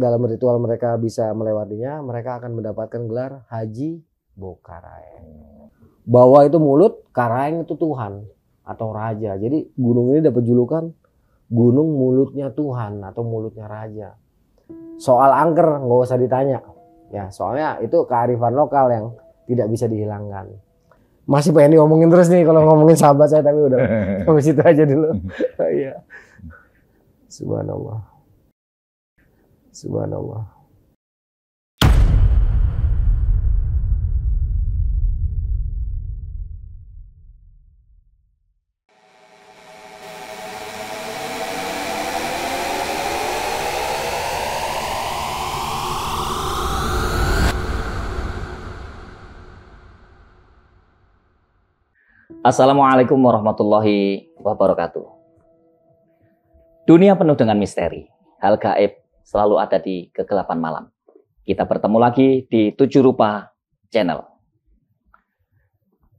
dalam ritual mereka bisa melewatinya, mereka akan mendapatkan gelar Haji Bokaraeng. Bahwa itu mulut, Karaeng itu Tuhan atau Raja. Jadi gunung ini dapat julukan Gunung Mulutnya Tuhan atau Mulutnya Raja. Soal angker nggak usah ditanya, ya soalnya itu kearifan lokal yang tidak bisa dihilangkan. Masih pengen diomongin terus nih kalau ngomongin sahabat saya tapi udah sampai situ aja dulu. Iya. Subhanallah. Subhanallah. Assalamualaikum warahmatullahi wabarakatuh. Dunia penuh dengan misteri, hal gaib selalu ada di kegelapan malam. Kita bertemu lagi di Tujuh Rupa Channel.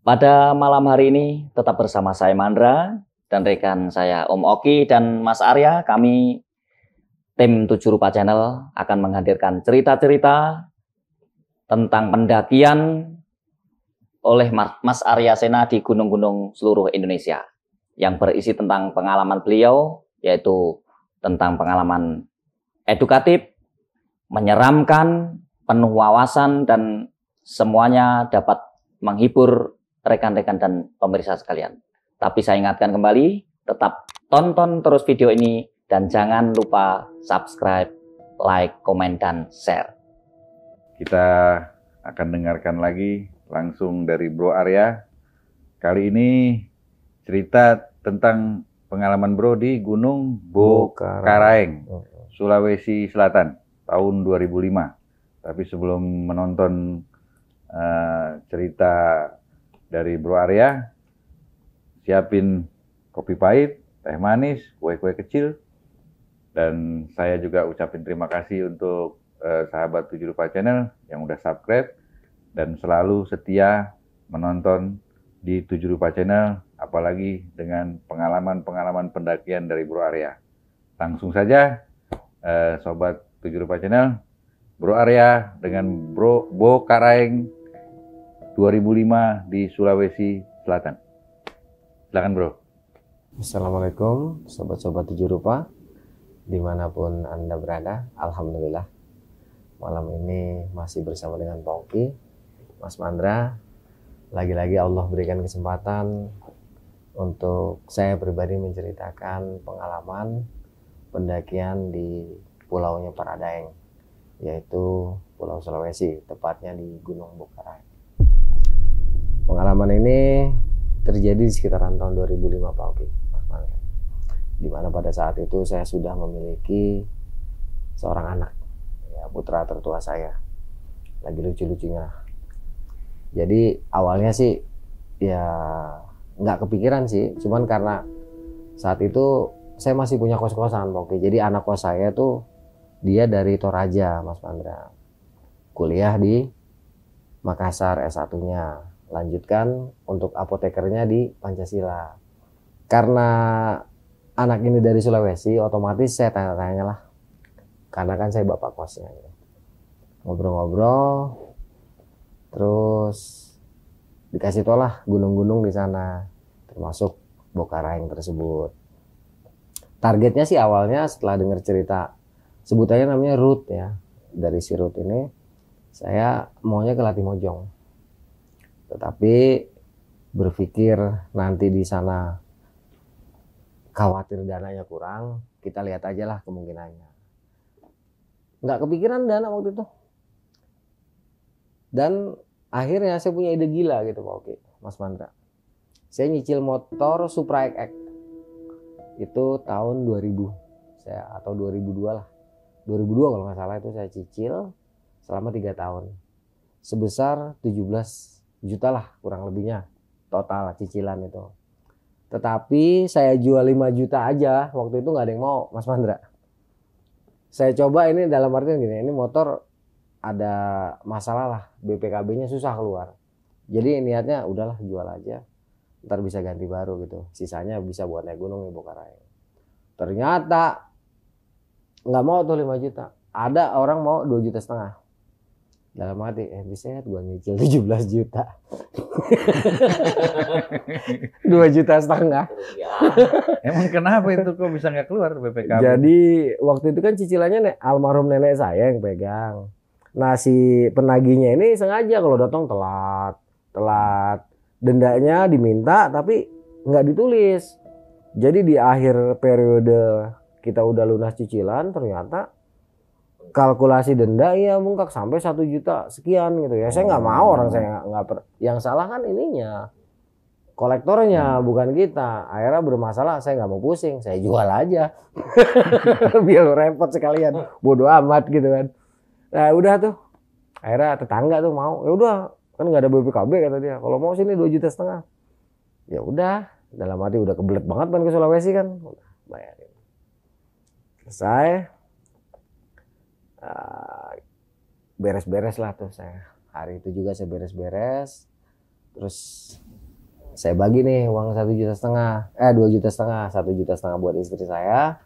Pada malam hari ini tetap bersama saya Mandra dan rekan saya Om Oki dan Mas Arya. Kami tim Tujuh Rupa Channel akan menghadirkan cerita-cerita tentang pendakian oleh Mas Arya Sena di gunung-gunung seluruh Indonesia yang berisi tentang pengalaman beliau yaitu tentang pengalaman edukatif, menyeramkan, penuh wawasan, dan semuanya dapat menghibur rekan-rekan dan pemirsa sekalian. Tapi saya ingatkan kembali, tetap tonton terus video ini dan jangan lupa subscribe, like, komen, dan share. Kita akan dengarkan lagi langsung dari Bro Arya. Kali ini cerita tentang pengalaman Bro di Gunung Bokaraeng. Bo Sulawesi Selatan tahun 2005. Tapi sebelum menonton uh, cerita dari Bro Arya, siapin kopi pahit, teh manis, kue-kue kecil, dan saya juga ucapin terima kasih untuk uh, sahabat Rupa Channel yang udah subscribe dan selalu setia menonton di Tujuh Rupa Channel, apalagi dengan pengalaman-pengalaman pendakian dari Bro Arya. Langsung saja Eh, sobat tujuh rupa channel Bro Arya dengan Bro Bo Karaeng 2005 di Sulawesi Selatan. Silakan Bro. Assalamualaikum sobat-sobat tujuh rupa dimanapun anda berada. Alhamdulillah malam ini masih bersama dengan Pongki, Mas Mandra. Lagi-lagi Allah berikan kesempatan untuk saya pribadi menceritakan pengalaman pendakian di pulaunya Paradaeng, yaitu Pulau Sulawesi, tepatnya di Gunung Bukarai. Pengalaman ini terjadi di sekitaran tahun 2005 Pak Oki, Mas Di mana pada saat itu saya sudah memiliki seorang anak, ya putra tertua saya. Lagi lucu-lucunya. Jadi awalnya sih ya nggak kepikiran sih, cuman karena saat itu saya masih punya kos-kosan oke jadi anak kos saya tuh dia dari Toraja Mas Pandra kuliah di Makassar S1 nya lanjutkan untuk apotekernya di Pancasila karena anak ini dari Sulawesi otomatis saya tanya-tanya lah karena kan saya bapak kosnya gitu. ngobrol-ngobrol terus dikasih tolah gunung-gunung di sana termasuk Bokarang tersebut targetnya sih awalnya setelah dengar cerita sebutannya namanya Ruth ya dari si Ruth ini saya maunya ke Latih Mojong tetapi berpikir nanti di sana khawatir dananya kurang kita lihat aja lah kemungkinannya nggak kepikiran dana waktu itu dan akhirnya saya punya ide gila gitu Pak Oke Mas Mandra saya nyicil motor Supra XX itu tahun 2000 saya atau 2002 lah 2002 kalau nggak salah itu saya cicil selama tiga tahun sebesar 17 juta lah kurang lebihnya total cicilan itu tetapi saya jual 5 juta aja waktu itu nggak ada yang mau Mas Mandra saya coba ini dalam artian gini ini motor ada masalah lah BPKB-nya susah keluar jadi niatnya udahlah jual aja ntar bisa ganti baru gitu sisanya bisa buat naik gunung ibu karang ternyata nggak mau tuh 5 juta ada orang mau 2 juta setengah dalam hati eh bisa gue nyicil 17 juta 2 juta setengah ya. emang kenapa itu kok bisa nggak keluar BPK jadi waktu itu kan cicilannya nih almarhum nenek saya yang pegang nah si penagihnya ini sengaja kalau datang telat telat dendanya diminta tapi nggak ditulis jadi di akhir periode kita udah lunas cicilan ternyata kalkulasi denda ya mungkak sampai satu juta sekian gitu ya saya nggak mau orang saya nggak per yang salah kan ininya kolektornya hmm. bukan kita akhirnya bermasalah saya nggak mau pusing saya jual aja biar repot sekalian bodoh amat gitu kan nah udah tuh akhirnya tetangga tuh mau ya udah kan nggak ada BPKB kata dia kalau mau sini dua juta setengah ya udah dalam hati udah kebelet banget kan ke Sulawesi kan udah bayarin selesai ah, beres-beres lah tuh saya hari itu juga saya beres-beres terus saya bagi nih uang satu juta setengah eh dua juta setengah satu juta setengah buat istri saya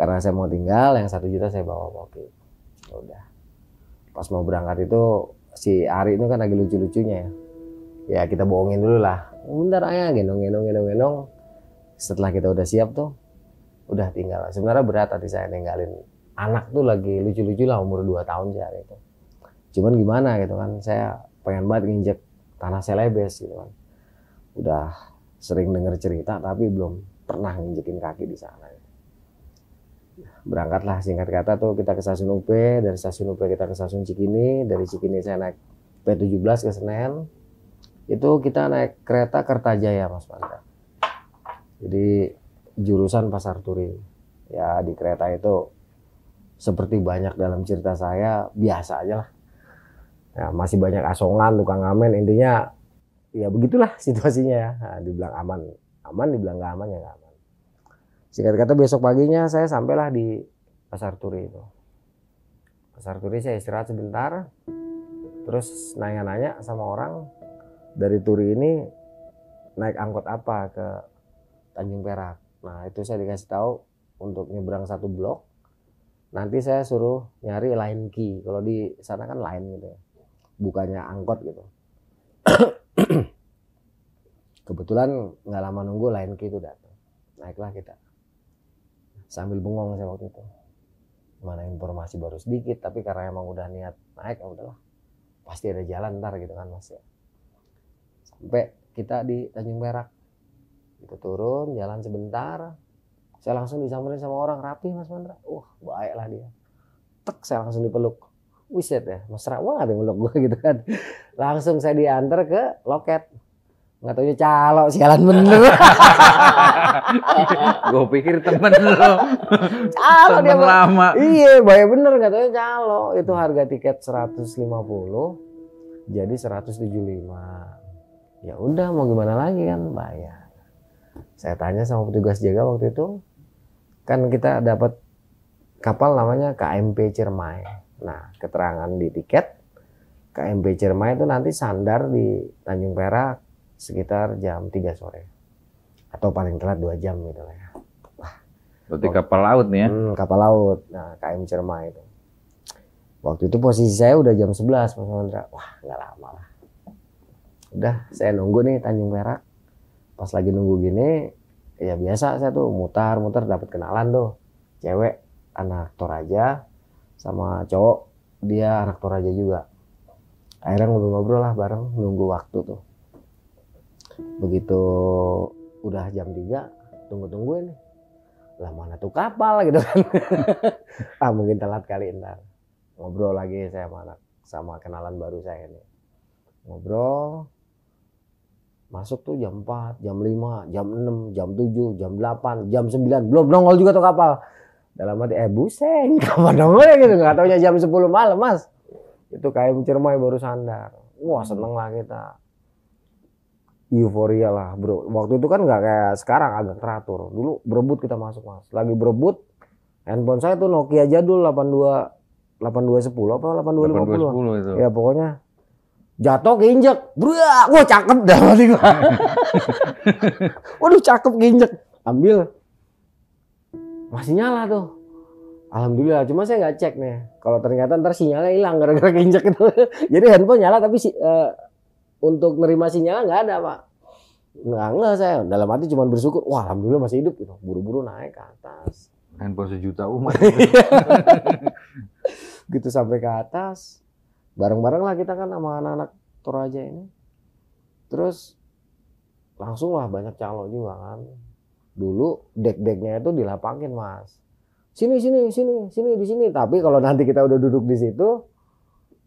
karena saya mau tinggal yang satu juta saya bawa mobil ya udah pas mau berangkat itu si Ari itu kan lagi lucu-lucunya ya. Ya kita bohongin dulu lah. Bentar aja genong genong genong genong. Setelah kita udah siap tuh, udah tinggal. Sebenarnya berat tadi saya ninggalin anak tuh lagi lucu-lucu lah umur 2 tahun sih Ari itu. Cuman gimana gitu kan, saya pengen banget nginjek tanah selebes gitu kan. Udah sering denger cerita tapi belum pernah nginjekin kaki di sana berangkatlah singkat kata tuh kita ke stasiun UP dari stasiun UP kita ke stasiun Cikini dari Cikini saya naik P17 ke Senen itu kita naik kereta Kertajaya Mas Panda jadi jurusan Pasar Turi ya di kereta itu seperti banyak dalam cerita saya biasa aja lah ya, masih banyak asongan tukang ngamen intinya ya begitulah situasinya ya nah, dibilang aman aman dibilang nggak aman ya nggak aman Singkat kata besok paginya saya sampailah di Pasar Turi itu. Pasar Turi saya istirahat sebentar. Terus nanya-nanya sama orang dari Turi ini naik angkot apa ke Tanjung Perak. Nah itu saya dikasih tahu untuk nyebrang satu blok. Nanti saya suruh nyari lain ki Kalau di sana kan lain gitu ya. Bukannya angkot gitu. Kebetulan nggak lama nunggu lain ki itu datang. Naiklah kita sambil bengong saya waktu itu mana informasi baru sedikit tapi karena emang udah niat naik ya udahlah pasti ada jalan ntar gitu kan mas ya sampai kita di Tanjung Perak kita turun jalan sebentar saya langsung disamperin sama orang rapi mas Mandra wah baiklah dia tek saya langsung dipeluk wiset ya mesra banget yang meluk gue gitu kan langsung saya diantar ke loket Enggak tahu calo sialan bener gue pikir temen lo Calo temen dia lama iya bayar bener enggak tahu calo itu harga tiket 150 jadi 175 ya udah mau gimana lagi kan bayar saya tanya sama petugas jaga waktu itu kan kita dapat kapal namanya KMP Cermai nah keterangan di tiket KMP Cermai itu nanti sandar di Tanjung Perak sekitar jam 3 sore atau paling telat dua jam gitu lah ya. Berarti kapal laut nih ya? Hmm, kapal laut. Nah, KM Cermai itu. Waktu itu posisi saya udah jam 11 Mas Mandra. Wah, nggak lama lah. Udah, saya nunggu nih Tanjung Perak. Pas lagi nunggu gini, ya biasa saya tuh mutar-mutar dapat kenalan tuh. Cewek anak Toraja sama cowok dia anak Toraja juga. Akhirnya ngobrol-ngobrol lah bareng nunggu waktu tuh begitu udah jam 3 tunggu-tungguin lah mana tuh kapal gitu kan ah mungkin telat kali entar ngobrol lagi saya mana sama kenalan baru saya ini ngobrol masuk tuh jam 4, jam 5, jam 6, jam 7, jam 8, jam 9 belum nongol juga tuh kapal dalam hati eh buseng kapan nongol ya gitu nggak taunya jam 10 malam mas itu kayak mencermai baru sandar wah seneng lah kita euforia lah bro waktu itu kan nggak kayak sekarang agak teratur dulu berebut kita masuk mas lagi berebut handphone saya tuh Nokia jadul 82 8210 apa 8250 dua itu. ya pokoknya jatuh keinjek bro wah cakep dah mati gua waduh cakep keinjek ambil masih nyala tuh Alhamdulillah, cuma saya nggak cek nih. Kalau ternyata ntar sinyalnya hilang gara-gara keinjek itu. Jadi handphone nyala tapi si, uh, untuk nerima sinyal nggak ada pak nggak nggak saya dalam hati cuma bersyukur wah alhamdulillah masih hidup gitu buru-buru naik ke atas handphone sejuta umat gitu sampai ke atas bareng-bareng lah kita kan sama anak-anak Toraja ini terus langsung lah banyak calo juga kan dulu deck deknya itu dilapangin mas sini sini sini sini di sini tapi kalau nanti kita udah duduk di situ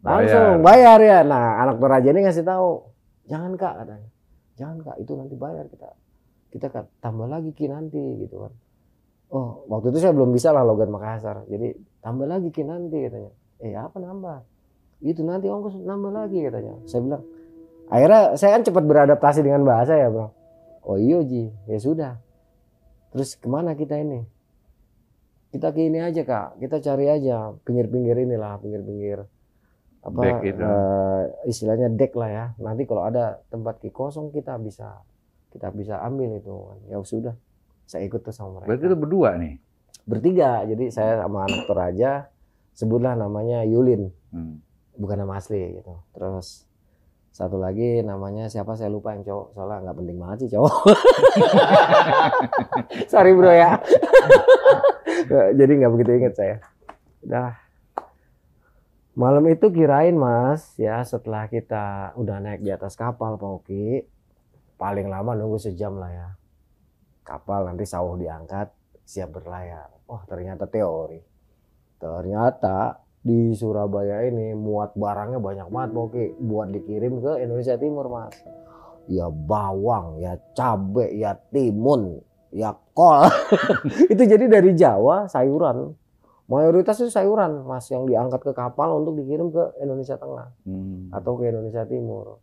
langsung bayar, bayar ya nah anak Toraja ini ngasih tahu jangan kak katanya jangan kak itu nanti bayar kita kita tambah lagi ki nanti gitu kan oh waktu itu saya belum bisa lah logat Makassar jadi tambah lagi ki nanti katanya eh apa nambah itu nanti ongkos nambah lagi katanya saya bilang akhirnya saya kan cepat beradaptasi dengan bahasa ya bro oh iyo ji ya sudah terus kemana kita ini kita ke ini aja kak kita cari aja pinggir-pinggir inilah pinggir-pinggir apa deck Uh, istilahnya deck lah ya. Nanti kalau ada tempat kosong kita bisa kita bisa ambil itu. Ya sudah, saya ikut tuh sama mereka. Berarti itu berdua nih? Bertiga. Jadi saya sama anak toraja sebutlah namanya Yulin. Hmm. Bukan nama asli gitu. Terus satu lagi namanya siapa saya lupa yang cowok soalnya nggak penting banget sih cowok sorry bro ya jadi nggak begitu inget saya udah Malam itu kirain mas, ya setelah kita udah naik di atas kapal Pak Oki, paling lama nunggu sejam lah ya. Kapal nanti sawah diangkat, siap berlayar. Oh ternyata teori. Ternyata di Surabaya ini muat barangnya banyak banget Pak Oki. Buat dikirim ke Indonesia Timur mas. Ya bawang, ya cabai ya timun, ya kol. itu jadi dari Jawa sayuran mayoritas itu sayuran mas yang diangkat ke kapal untuk dikirim ke Indonesia Tengah hmm. atau ke Indonesia Timur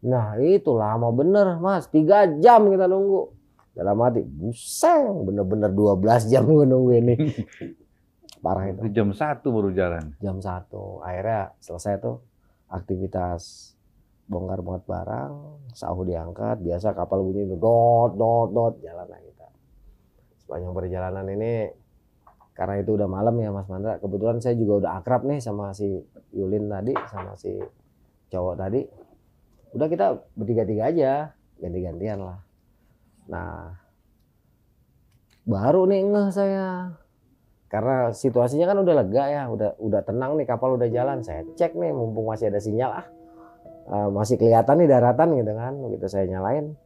nah itu lama bener mas tiga jam kita nunggu dalam hati buseng bener-bener 12 jam gue nunggu ini parah itu jam satu baru jalan jam satu akhirnya selesai tuh aktivitas bongkar banget barang sahur diangkat biasa kapal bunyi itu dot dot dot jalan lagi. kita sepanjang perjalanan ini karena itu udah malam ya Mas Mandra. Kebetulan saya juga udah akrab nih sama si Yulin tadi, sama si cowok tadi. Udah kita bertiga-tiga aja, ganti-gantian lah. Nah, baru nih ngeh saya. Karena situasinya kan udah lega ya, udah udah tenang nih kapal udah jalan. Saya cek nih mumpung masih ada sinyal ah. Eh, masih kelihatan nih daratan gitu kan. gitu saya nyalain.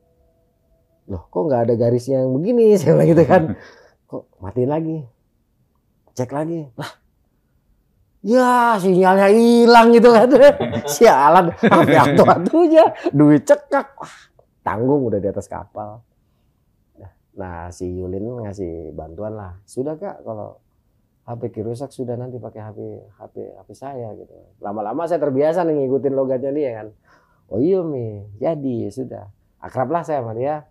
Loh, kok nggak ada garisnya yang begini? Saya bilang gitu kan. Kok matiin lagi? cek lagi lah ya sinyalnya hilang gitu kan sialan apa ya, atuh atuhnya duit cekak wah tanggung udah di atas kapal nah, nah si Yulin ngasih bantuan lah sudah kak kalau HP rusak sudah nanti pakai HP HP HP saya gitu lama-lama saya terbiasa nih ngikutin logatnya dia kan oh iya mi jadi sudah akrab lah saya sama dia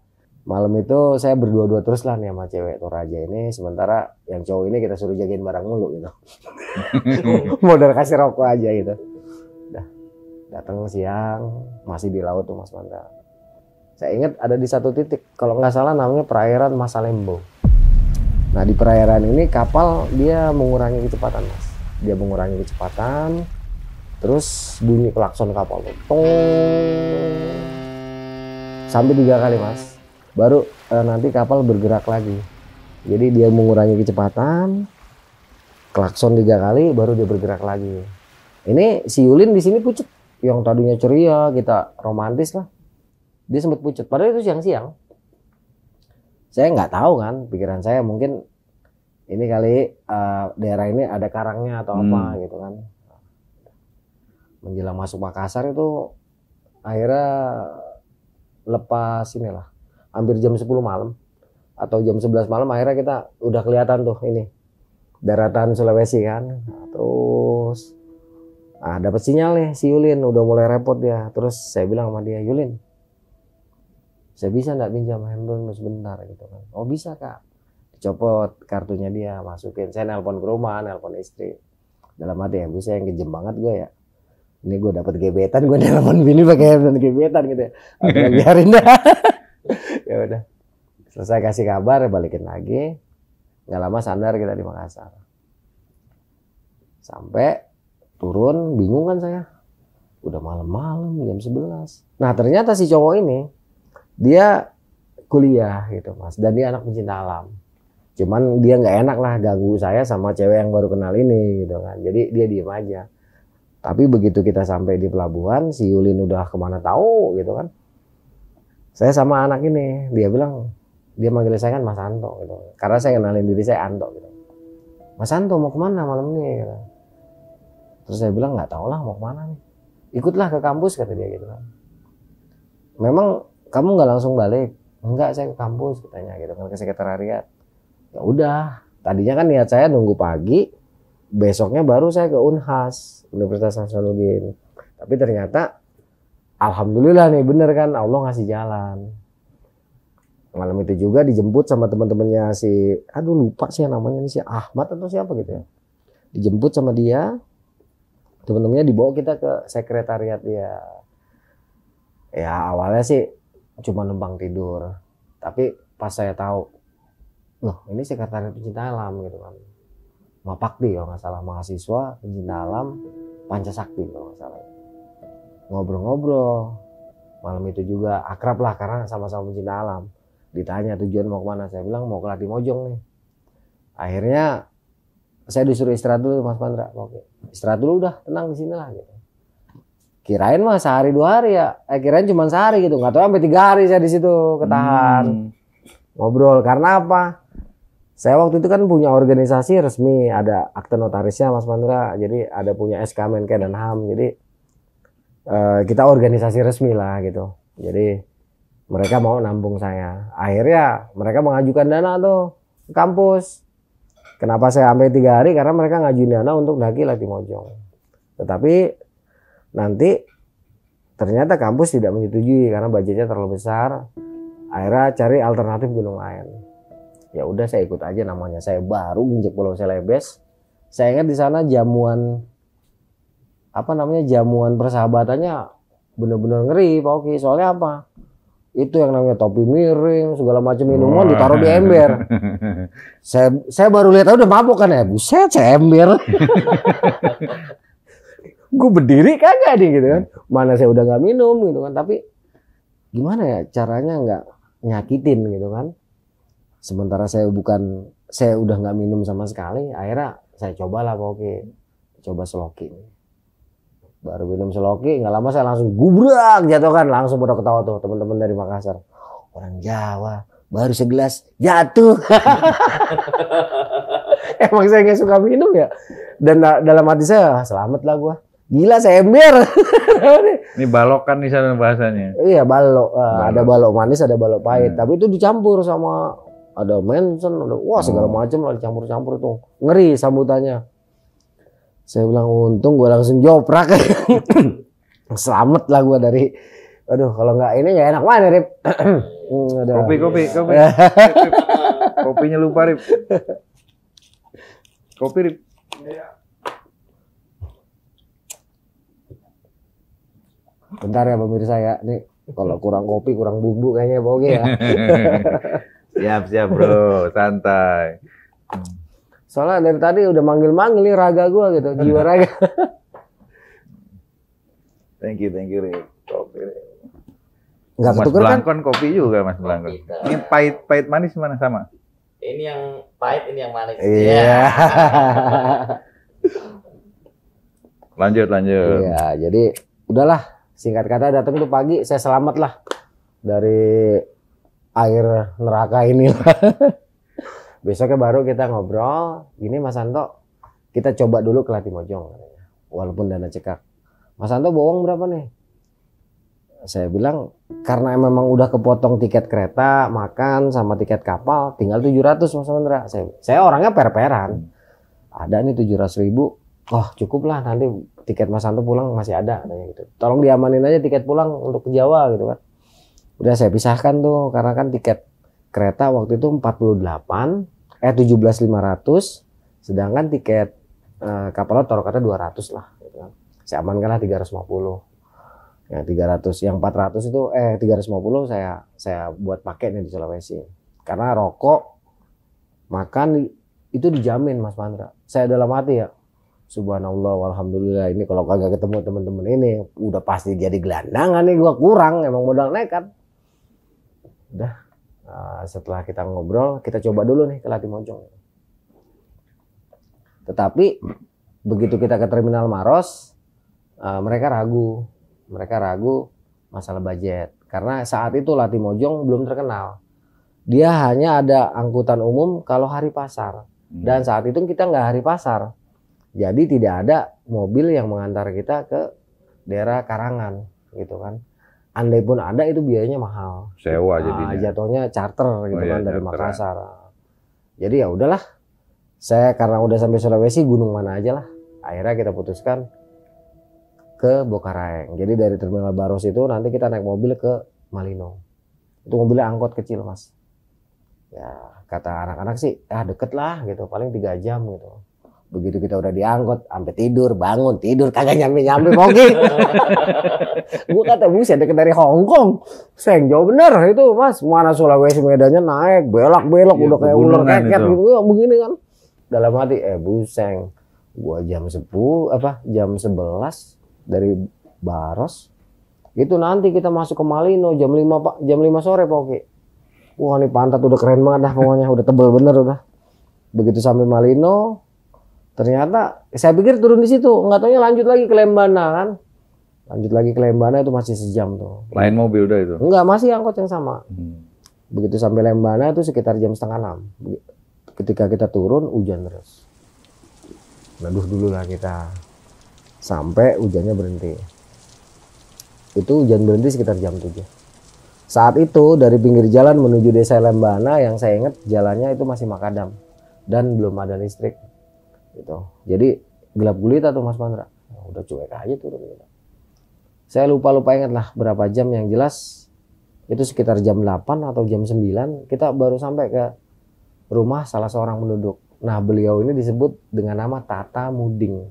malam itu saya berdua-dua terus lah nih sama cewek Toraja ini sementara yang cowok ini kita suruh jagain barang mulu gitu modal kasih rokok aja gitu dah datang siang masih di laut tuh Mas Manta saya ingat ada di satu titik kalau nggak salah namanya perairan Masalembo nah di perairan ini kapal dia mengurangi kecepatan Mas dia mengurangi kecepatan terus bunyi klakson kapal tuh sampai tiga kali Mas baru uh, nanti kapal bergerak lagi jadi dia mengurangi kecepatan klakson tiga kali baru dia bergerak lagi ini si Yulin di sini pucet yang tadinya ceria kita romantis lah dia sempat pucet padahal itu siang-siang saya nggak tahu kan pikiran saya mungkin ini kali uh, daerah ini ada karangnya atau hmm. apa gitu kan menjelang masuk Makassar itu akhirnya lepas inilah hampir jam 10 malam atau jam 11 malam akhirnya kita udah kelihatan tuh ini daratan Sulawesi kan terus nah dapat sinyal nih si Yulin udah mulai repot ya. terus saya bilang sama dia Yulin saya bisa nggak pinjam handphone sebentar gitu kan oh bisa kak dicopot kartunya dia masukin saya nelpon ke rumah nelpon istri dalam hati yang bisa yang kejem banget gue ya ini gue dapat gebetan gue nelpon bini pakai handphone gebetan gitu ya biarin dah ya udah selesai kasih kabar balikin lagi nggak lama sandar kita di Makassar sampai turun bingung kan saya udah malam-malam jam 11 nah ternyata si cowok ini dia kuliah gitu mas dan dia anak pencinta alam cuman dia nggak enak lah ganggu saya sama cewek yang baru kenal ini gitu kan jadi dia diem aja tapi begitu kita sampai di pelabuhan si Yulin udah kemana tahu gitu kan saya sama anak ini dia bilang dia manggil saya kan Mas Anto gitu karena saya kenalin diri saya Anto gitu Mas Anto mau kemana malam ini gitu. terus saya bilang nggak tahu lah mau kemana nih ikutlah ke kampus kata dia gitu kan. memang kamu nggak langsung balik enggak saya ke kampus katanya gitu kan ke sekretariat ya udah tadinya kan niat saya nunggu pagi besoknya baru saya ke Unhas Universitas Hasanuddin tapi ternyata alhamdulillah nih bener kan Allah ngasih jalan malam itu juga dijemput sama teman-temannya si aduh lupa sih namanya ini si Ahmad atau siapa gitu ya dijemput sama dia teman-temannya dibawa kita ke sekretariat dia ya awalnya sih cuma numpang tidur tapi pas saya tahu loh ini sekretariat pencinta alam gitu kan Mapakti kalau nggak salah mahasiswa pencinta alam Pancasakti kalau nggak salah ngobrol-ngobrol malam itu juga akrab lah karena sama-sama pencinta alam ditanya tujuan mau kemana saya bilang mau ke Lati Mojong nih akhirnya saya disuruh istirahat dulu Mas Pandra oke istirahat dulu udah tenang di sini lah gitu kirain mah sehari dua hari ya eh, kirain cuma sehari gitu nggak tahu sampai tiga hari saya di situ ketahan hmm. ngobrol karena apa saya waktu itu kan punya organisasi resmi ada akte notarisnya Mas Pandra jadi ada punya SK Menke dan HAM jadi Eh, kita organisasi resmi lah gitu. Jadi mereka mau nampung saya. Akhirnya mereka mengajukan dana tuh ke kampus. Kenapa saya sampai tiga hari? Karena mereka ngajuin dana untuk daki Lati Mojong. Tetapi nanti ternyata kampus tidak menyetujui karena budgetnya terlalu besar. Akhirnya cari alternatif gunung lain. Ya udah saya ikut aja namanya. Saya baru injek Pulau Selebes. Saya ingat di sana jamuan apa namanya jamuan persahabatannya bener-bener ngeri Pak Oki soalnya apa itu yang namanya topi miring segala macam minuman oh. ditaruh di ember saya saya baru lihat udah mabok kan ya buset saya ember gue berdiri kagak nih gitu kan mana saya udah nggak minum gitu kan tapi gimana ya caranya nggak nyakitin gitu kan sementara saya bukan saya udah nggak minum sama sekali akhirnya saya cobalah pak Oki coba selokin baru minum seloki nggak lama saya langsung gubrak jatuh kan langsung udah ketawa tuh teman-teman dari Makassar orang Jawa baru segelas jatuh emang saya nggak suka minum ya dan dalam hati saya ah, selamat lah gue gila saya ember ini balokan nih sana bahasanya iya balok. Ah, balok ada balok manis ada balok pahit hmm. tapi itu dicampur sama ada mention ada wah segala oh. macam lah dicampur-campur tuh ngeri sambutannya saya bilang untung gue langsung joprak selamat lah gue dari aduh kalau nggak ini nggak enak mana ya, Rip kopi kopi kopi kopinya lupa Rip kopi Rip bentar ya pemirsa ya nih kalau kurang kopi kurang bumbu kayaknya boge ya siap siap bro santai Soalnya dari tadi udah manggil-manggil nih raga gue gitu, jiwa raga. thank you, thank you, Rick. Kopi. Enggak Mas kan? Blangkon kan? kopi juga Mas Blangkon. Ini pahit pahit manis mana sama? Ini yang pahit, ini yang manis. Iya. Yeah. lanjut, lanjut. Iya, jadi udahlah singkat kata datang tuh pagi saya selamat lah dari air neraka ini Besoknya baru kita ngobrol, gini Mas Santo, kita coba dulu ke Lati Mojong Walaupun dana cekak. Mas Santo bohong berapa nih? Saya bilang karena memang udah kepotong tiket kereta, makan sama tiket kapal, tinggal 700 Mas Mandra. Saya, saya orangnya per-peran. Ada nih 700 ribu, oh cukup lah nanti tiket Mas Santo pulang masih ada gitu. Tolong diamanin aja tiket pulang untuk ke Jawa gitu kan. Udah saya pisahkan tuh karena kan tiket kereta waktu itu 48 eh 17.500 sedangkan tiket eh, kapal laut taruh kata 200 lah gitu kan. Saya lima 350. Yang 300, yang 400 itu eh 350 saya saya buat pakai nih di Sulawesi. Karena rokok makan itu dijamin Mas Pandra. Saya dalam hati ya, Subhanallah, walhamdulillah ini kalau kagak ketemu teman-teman ini udah pasti jadi gelandangan nih gua kurang emang modal nekat. Udah Eh, setelah kita ngobrol kita coba dulu nih ke Lati Mojong tetapi begitu kita ke terminal Maros eh, mereka ragu mereka ragu masalah budget karena saat itu Lati Mojong belum terkenal dia hanya ada angkutan umum kalau hari pasar hmm. dan saat itu kita nggak hari pasar jadi tidak ada mobil yang mengantar kita ke daerah Karangan gitu kan andai pun ada itu biayanya mahal. Sewa ah, jadi. Nah, jatuhnya charter gitu oh, kan iya, dari charter. Ya. Makassar. Jadi ya udahlah. Saya karena udah sampai Sulawesi gunung mana aja lah. Akhirnya kita putuskan ke Bokaraeng. Jadi dari Terminal Baros itu nanti kita naik mobil ke Malino. Itu mobilnya angkot kecil mas. Ya kata anak-anak sih ah deket lah gitu paling tiga jam gitu. Begitu kita udah diangkut, sampai tidur, bangun, tidur, kagak nyampe-nyampe, mogi. gue kata buset deket dari Hong Kong seng jauh bener itu mas mana Sulawesi medannya naik belok belok ya, udah kayak ular keket gitu begini kan dalam hati eh buseng gue jam 10 apa jam sebelas dari Baros itu nanti kita masuk ke Malino jam lima pak jam lima sore pak Oke wah ini pantat udah keren banget dah pokoknya udah tebel bener udah begitu sampai Malino ternyata saya pikir turun di situ nggak tahu lanjut lagi ke Lembana kan lanjut lagi ke Lembana itu masih sejam tuh lain mobil udah itu enggak masih angkot yang sama hmm. begitu sampai Lembana itu sekitar jam setengah enam ketika kita turun hujan terus neduh dulu lah kita sampai hujannya berhenti itu hujan berhenti sekitar jam tujuh. saat itu dari pinggir jalan menuju desa Lembana yang saya ingat jalannya itu masih makadam dan belum ada listrik gitu jadi gelap gulita tuh Mas Pandra udah cuek aja turun gitu saya lupa-lupa ingat lah berapa jam yang jelas itu sekitar jam 8 atau jam 9 kita baru sampai ke rumah salah seorang penduduk. Nah beliau ini disebut dengan nama Tata Muding.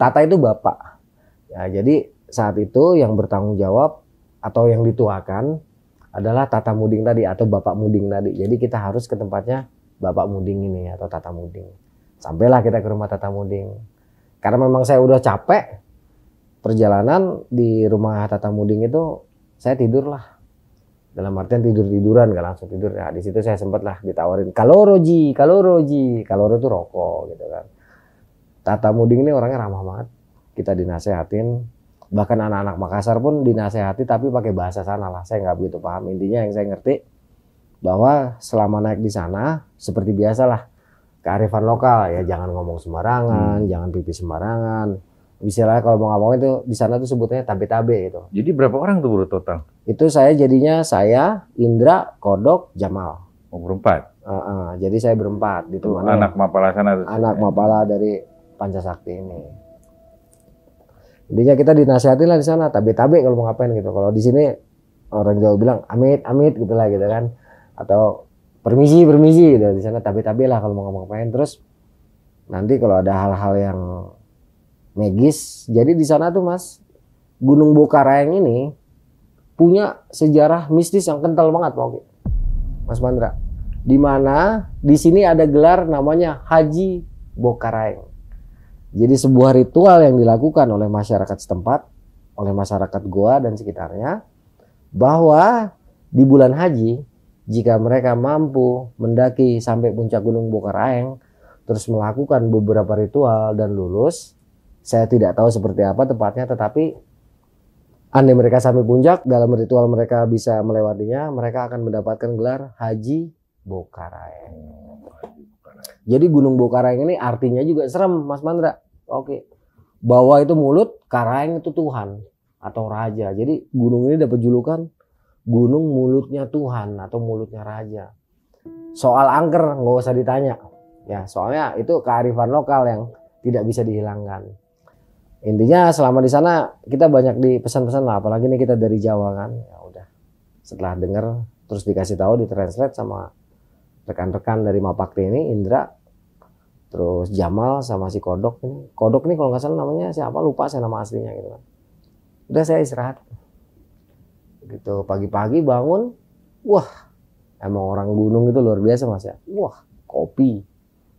Tata itu bapak. Ya, jadi saat itu yang bertanggung jawab atau yang dituakan adalah Tata Muding tadi atau Bapak Muding tadi. Jadi kita harus ke tempatnya Bapak Muding ini atau Tata Muding. Sampailah kita ke rumah Tata Muding. Karena memang saya udah capek, perjalanan di rumah Tata Muding itu saya tidur lah dalam artian tidur tiduran gak langsung tidur ya nah, di situ saya sempat lah ditawarin kaloroji kaloroji kaloroji kaloro itu rokok gitu kan Tata Muding ini orangnya ramah banget kita dinasehatin bahkan anak-anak Makassar pun dinasehati tapi pakai bahasa sana lah saya nggak begitu paham intinya yang saya ngerti bahwa selama naik di sana seperti biasalah kearifan lokal ya jangan ngomong sembarangan hmm. jangan pipi sembarangan istilahnya kalau mau nggak mau itu di sana tuh sebutnya tabe-tabe gitu. Jadi berapa orang tuh bro total? Itu saya jadinya saya, Indra, Kodok, Jamal. Oh berempat. Uh, uh, jadi saya berempat gitu. mana? anak Mapala sana. Tuh. Anak eh. Mapala dari Pancasakti ini. Intinya kita dinasihatin lah di sana tabe-tabe kalau mau ngapain gitu. Kalau di sini orang jauh bilang amit amit gitu lah gitu kan atau permisi permisi gitu di sana tabe-tabe lah kalau mau ngomong ngapain terus nanti kalau ada hal-hal yang Megis. Jadi di sana tuh Mas, Gunung Bokarayang ini punya sejarah mistis yang kental banget Pak Oke. Mas Mandra. Di mana di sini ada gelar namanya Haji Bokarayang. Jadi sebuah ritual yang dilakukan oleh masyarakat setempat, oleh masyarakat Goa dan sekitarnya bahwa di bulan haji jika mereka mampu mendaki sampai puncak gunung Bokaraeng terus melakukan beberapa ritual dan lulus saya tidak tahu seperti apa tepatnya, tetapi andai mereka sampai puncak dalam ritual mereka bisa melewatinya, mereka akan mendapatkan gelar Haji Bokaraeng. Jadi Gunung Bokaraeng ini artinya juga serem, Mas Mandra. Oke. Bahwa itu mulut, Karaeng itu Tuhan atau raja. Jadi gunung ini dapat julukan Gunung Mulutnya Tuhan atau Mulutnya Raja. Soal angker nggak usah ditanya. Ya, soalnya itu kearifan lokal yang tidak bisa dihilangkan intinya selama di sana kita banyak di pesan-pesan lah apalagi ini kita dari Jawa kan ya udah setelah dengar terus dikasih tahu di translate sama rekan-rekan dari Mapakti ini Indra terus Jamal sama si Kodok ini Kodok nih kalau nggak salah namanya siapa lupa saya nama aslinya gitu kan udah saya istirahat gitu pagi-pagi bangun wah emang orang gunung itu luar biasa mas ya wah kopi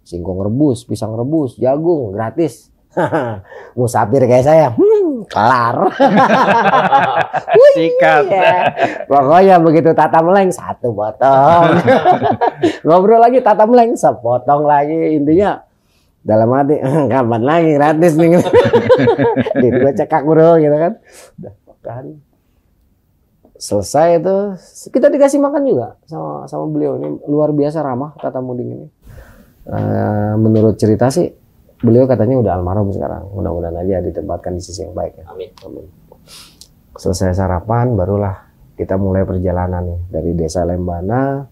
singkong rebus pisang rebus jagung gratis musafir kayak saya, hmm, kelar. Sikat. ya. Pokoknya begitu tata meleng satu potong. Ngobrol lagi tata meleng sepotong lagi intinya dalam hati kapan lagi gratis nih gitu. cekak bro gitu kan. Udah Selesai itu kita dikasih makan juga sama sama beliau ini luar biasa ramah tata muding ini. Uh, menurut cerita sih beliau katanya udah almarhum sekarang. Mudah-mudahan aja ditempatkan di sisi yang baik. Ya. Amin. Amin. Selesai sarapan, barulah kita mulai perjalanan nih dari desa Lembana.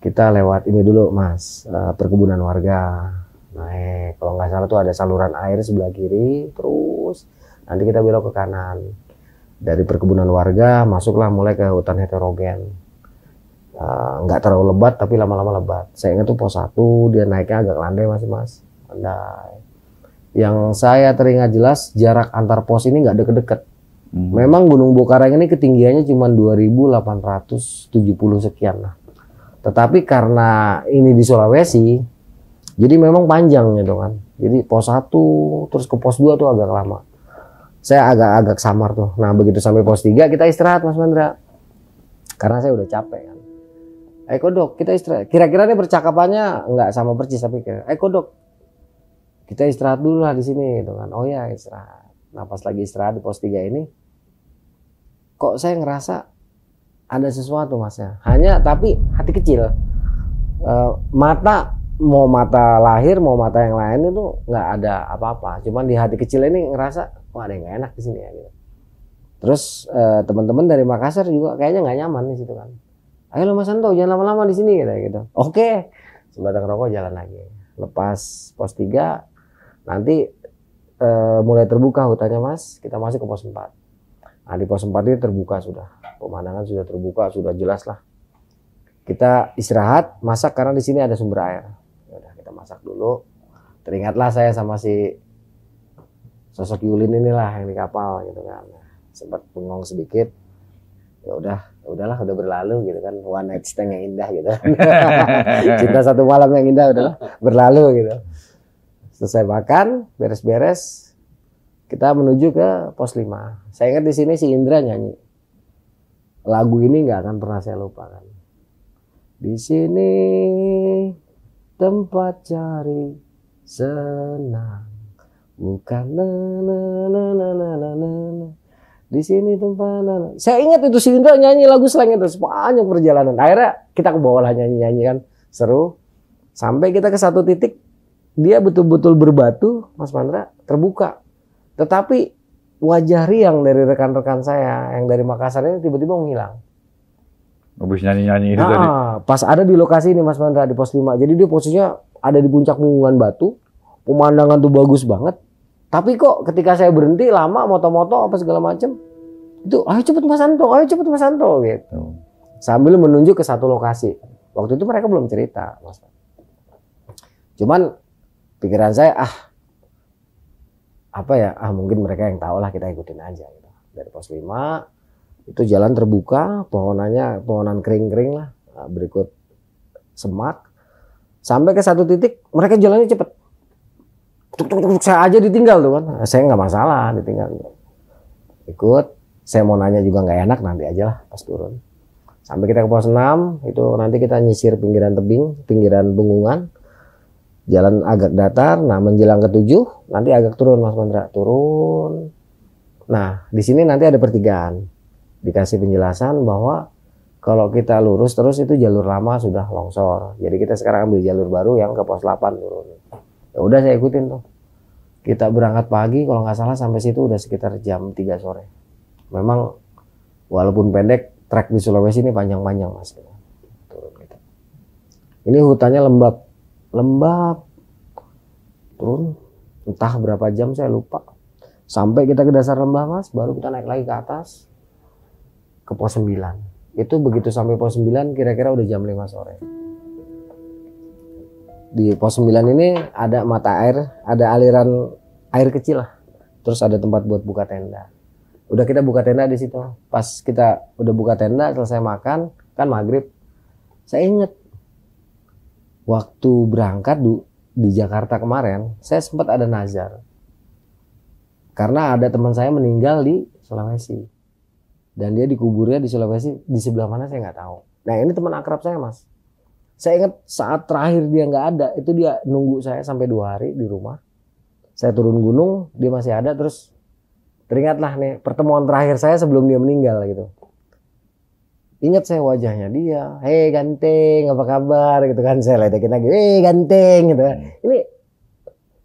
Kita lewat ini dulu, Mas, eh, perkebunan warga. Naik, kalau nggak salah tuh ada saluran air sebelah kiri, terus nanti kita belok ke kanan. Dari perkebunan warga masuklah mulai ke hutan heterogen eh, nggak uh, terlalu lebat tapi lama-lama lebat. Saya ingat tuh pos satu dia naiknya agak landai mas mas. Nah, Yang saya teringat jelas jarak antar pos ini nggak deket-deket. Hmm. Memang Gunung Bukareng ini ketinggiannya cuma 2.870 sekian lah. Tetapi karena ini di Sulawesi, jadi memang panjang gitu kan. Jadi pos 1 terus ke pos 2 tuh agak lama. Saya agak-agak samar tuh. Nah begitu sampai pos 3 kita istirahat Mas Mandra. Karena saya udah capek kan. Eko dok, kita istirahat. Kira-kira ini percakapannya nggak sama persis tapi kira. Eko dok, kita istirahat dulu lah di sini gitu kan oh ya istirahat napas lagi istirahat di pos 3 ini kok saya ngerasa ada sesuatu masnya hanya tapi hati kecil e, mata mau mata lahir mau mata yang lain itu nggak ada apa-apa cuman di hati kecil ini ngerasa wah ada yang gak enak di sini ya gitu terus e, teman-teman dari Makassar juga kayaknya nggak nyaman di situ kan ayo lo mas Anto jangan lama-lama di sini gitu, gitu. oke sebatang rokok jalan lagi lepas pos tiga. Nanti e, mulai terbuka hutannya mas, kita masih ke pos 4. Nah di pos 4 ini terbuka sudah, pemandangan sudah terbuka, sudah jelas lah. Kita istirahat, masak karena di sini ada sumber air. Ya udah kita masak dulu. Teringatlah saya sama si sosok Yulin inilah yang di kapal gitu kan. Sempat bengong sedikit. Ya udah, ya udahlah udah berlalu gitu kan. One night stand yang indah gitu. Kan. Cinta satu malam yang indah udah berlalu gitu. Selesai makan, beres-beres, kita menuju ke pos 5. Saya ingat di sini si Indra nyanyi. Lagu ini nggak akan pernah saya lupakan. Di sini tempat cari senang bukan na na na na na na, na. di sini tempat na, na. saya ingat itu si Indra nyanyi lagu slang itu sepanjang perjalanan akhirnya kita ke bawah lah nyanyi nyanyi kan seru sampai kita ke satu titik dia betul-betul berbatu, Mas Mandra terbuka. Tetapi wajah riang dari rekan-rekan saya yang dari Makassar ini tiba-tiba menghilang. Habis nyanyi-nyanyi itu nah, tadi. Ah, pas ada di lokasi ini Mas Mandra di pos 5. Jadi dia posisinya ada di puncak punggungan batu. Pemandangan tuh bagus banget. Tapi kok ketika saya berhenti lama moto-moto apa segala macem itu ayo cepet Mas Anto, ayo cepet Mas Anto gitu. Hmm. Sambil menunjuk ke satu lokasi. Waktu itu mereka belum cerita, Mas. Cuman pikiran saya ah apa ya ah mungkin mereka yang tahu lah kita ikutin aja gitu. dari pos 5 itu jalan terbuka pohonannya pohonan kering-kering lah nah, berikut semak sampai ke satu titik mereka jalannya cepet tuk, tuk, tuk, tuk, saya aja ditinggal tuh kan nah, saya nggak masalah ditinggal ikut saya mau nanya juga nggak enak nanti aja lah pas turun sampai kita ke pos 6 itu nanti kita nyisir pinggiran tebing pinggiran bungungan jalan agak datar nah menjelang ketujuh nanti agak turun Mas Mandra turun nah di sini nanti ada pertigaan dikasih penjelasan bahwa kalau kita lurus terus itu jalur lama sudah longsor jadi kita sekarang ambil jalur baru yang ke pos 8 turun ya udah saya ikutin tuh kita berangkat pagi kalau nggak salah sampai situ udah sekitar jam 3 sore. Memang walaupun pendek trek di Sulawesi ini panjang-panjang mas. Turun kita. Gitu. Ini hutannya lembab lembab turun entah berapa jam saya lupa sampai kita ke dasar lembah mas baru kita naik lagi ke atas ke pos 9 itu begitu sampai pos 9 kira-kira udah jam 5 sore di pos 9 ini ada mata air ada aliran air kecil lah terus ada tempat buat buka tenda udah kita buka tenda di situ pas kita udah buka tenda selesai makan kan maghrib saya inget waktu berangkat du, di Jakarta kemarin, saya sempat ada nazar. Karena ada teman saya meninggal di Sulawesi. Dan dia dikuburnya di Sulawesi, di sebelah mana saya nggak tahu. Nah ini teman akrab saya mas. Saya ingat saat terakhir dia nggak ada, itu dia nunggu saya sampai dua hari di rumah. Saya turun gunung, dia masih ada, terus teringatlah nih pertemuan terakhir saya sebelum dia meninggal gitu ingat saya wajahnya dia hei ganteng apa kabar gitu kan saya ledekin lagi hei ganteng gitu kan. ini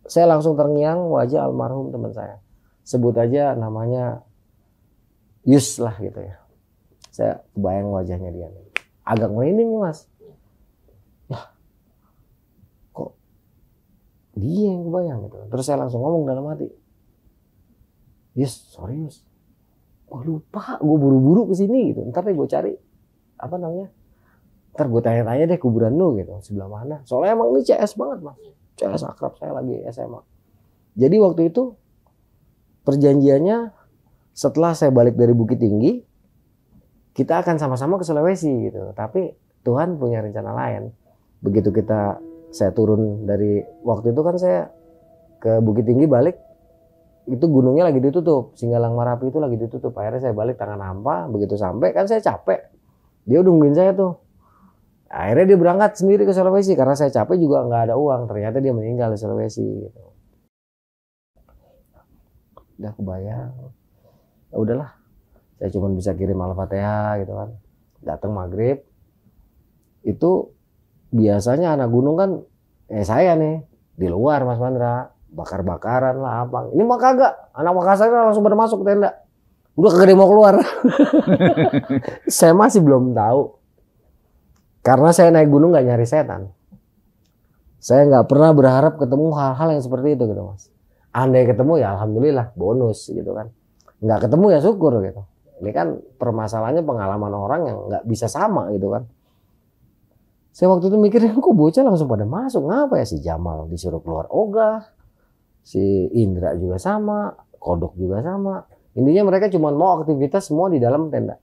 saya langsung terngiang wajah almarhum teman saya sebut aja namanya Yus lah gitu ya saya bayang wajahnya dia agak merinding mas lah kok dia yang kebayang gitu terus saya langsung ngomong dalam hati Yus sorry Yus gue lupa gue buru-buru ke sini gitu ntar deh gue cari apa namanya ntar gue tanya-tanya deh kuburan lu gitu sebelah mana soalnya emang ini CS banget mas CS akrab saya lagi SMA jadi waktu itu perjanjiannya setelah saya balik dari Bukit Tinggi kita akan sama-sama ke Sulawesi gitu tapi Tuhan punya rencana lain begitu kita saya turun dari waktu itu kan saya ke Bukit Tinggi balik itu gunungnya lagi ditutup Singgalang Marapi itu lagi ditutup akhirnya saya balik tangan hampa begitu sampai kan saya capek dia udah nungguin saya tuh akhirnya dia berangkat sendiri ke Sulawesi karena saya capek juga nggak ada uang ternyata dia meninggal di Sulawesi gitu udah kebayang ya udahlah saya cuma bisa kirim al-fatihah gitu kan datang maghrib itu biasanya anak gunung kan eh saya nih di luar Mas Mandra bakar-bakaran lah apa. Ini mah kagak. Anak Makassar kan langsung pada masuk tenda. Udah kagak mau keluar. saya masih belum tahu. Karena saya naik gunung nggak nyari setan. Saya nggak pernah berharap ketemu hal-hal yang seperti itu gitu mas. Andai ketemu ya alhamdulillah bonus gitu kan. Nggak ketemu ya syukur gitu. Ini kan permasalahannya pengalaman orang yang nggak bisa sama gitu kan. Saya waktu itu mikirnya kok bocah langsung pada masuk ngapa ya si Jamal disuruh keluar ogah oh, si Indra juga sama, Kodok juga sama. Intinya mereka cuma mau aktivitas semua di dalam tenda.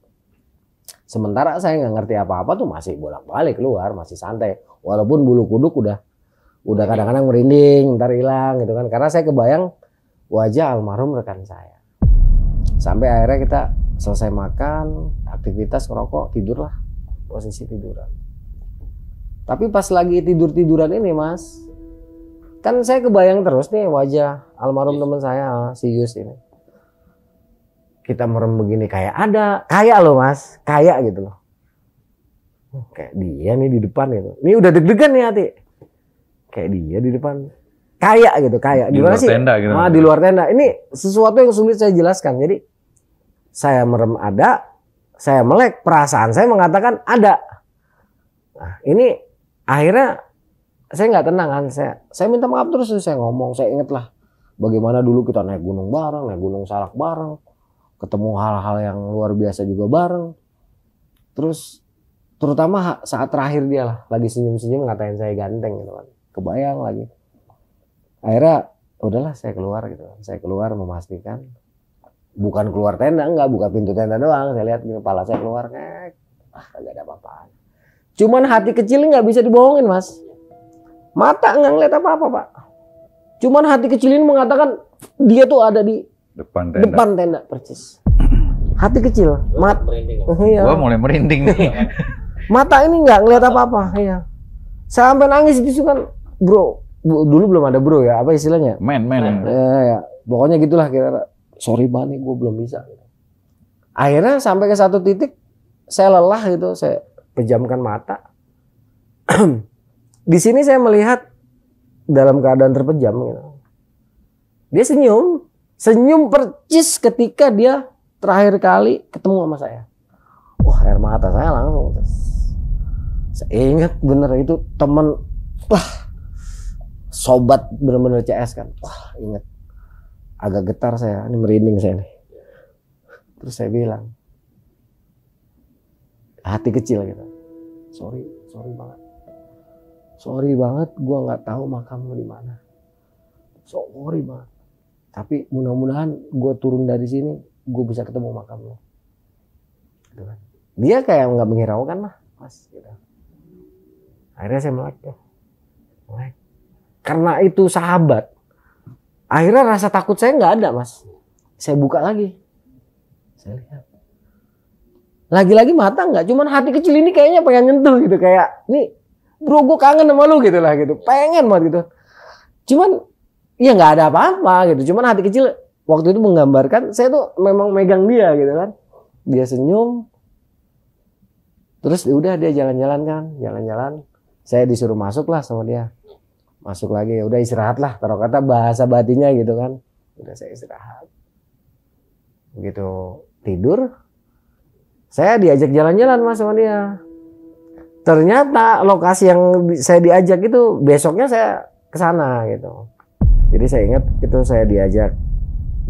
Sementara saya nggak ngerti apa-apa tuh masih bolak-balik keluar, masih santai. Walaupun bulu kuduk udah udah kadang-kadang merinding, ntar hilang gitu kan. Karena saya kebayang wajah almarhum rekan saya. Sampai akhirnya kita selesai makan, aktivitas ngerokok, tidurlah. Posisi tiduran. Tapi pas lagi tidur-tiduran ini mas, kan saya kebayang terus nih wajah almarhum yes. Iya. teman saya ah, si Yus ini kita merem begini kayak ada kayak loh mas kayak gitu loh oh, kayak dia nih di depan gitu ini udah deg-degan nih hati kayak dia di depan kayak gitu kayak di luar sih tenda gitu ah, di luar tenda ini sesuatu yang sulit saya jelaskan jadi saya merem ada saya melek perasaan saya mengatakan ada nah ini akhirnya saya nggak tenang kan saya saya minta maaf terus saya ngomong saya inget lah bagaimana dulu kita naik gunung bareng naik gunung salak bareng ketemu hal-hal yang luar biasa juga bareng terus terutama saat terakhir dia lah lagi senyum-senyum ngatain saya ganteng gitu kan kebayang lagi akhirnya udahlah saya keluar gitu kan. saya keluar memastikan bukan keluar tenda enggak buka pintu tenda doang saya lihat gitu, kepala saya keluar kayak ah kagak ada apa apa cuman hati kecil nggak bisa dibohongin mas Mata nggak ngeliat apa-apa, Pak. Cuman hati kecil ini mengatakan dia tuh ada di depan tenda. Depan tenda persis. Hati kecil, mat. Uh, iya. Gua mulai merinding nih. Iya, mata ini nggak ngeliat apa-apa, iya. Sampai nangis itu kan, bro. Dulu belum ada bro ya, apa istilahnya? Men, men. men. Ya, Pokoknya gitulah kira-kira. Sorry banget nih, gue belum bisa. Akhirnya sampai ke satu titik, saya lelah gitu, saya pejamkan mata. di sini saya melihat dalam keadaan terpejam gitu. Dia senyum, senyum percis ketika dia terakhir kali ketemu sama saya. Wah, air mata saya langsung. Saya ingat bener itu teman wah sobat bener-bener CS kan. Wah, ingat. Agak getar saya, ini merinding saya nih. Terus saya bilang hati kecil gitu. Sorry, sorry banget sorry banget gue nggak tahu makam di mana sorry banget tapi mudah-mudahan gue turun dari sini gue bisa ketemu makam lo gitu kan. dia kayak nggak menghiraukan lah pas gitu akhirnya saya melek tuh ya. melek karena itu sahabat akhirnya rasa takut saya nggak ada mas saya buka lagi saya lihat lagi-lagi mata nggak cuman hati kecil ini kayaknya pengen nyentuh gitu kayak nih bro gue kangen sama lu gitu lah gitu pengen banget gitu cuman ya nggak ada apa-apa gitu cuman hati kecil waktu itu menggambarkan saya tuh memang megang dia gitu kan dia senyum terus ya udah dia jalan-jalan kan jalan-jalan saya disuruh masuk lah sama dia masuk lagi ya udah istirahat lah taruh kata bahasa batinnya gitu kan udah saya istirahat begitu tidur saya diajak jalan-jalan mas sama dia ternyata lokasi yang saya diajak itu besoknya saya ke sana gitu. Jadi saya ingat itu saya diajak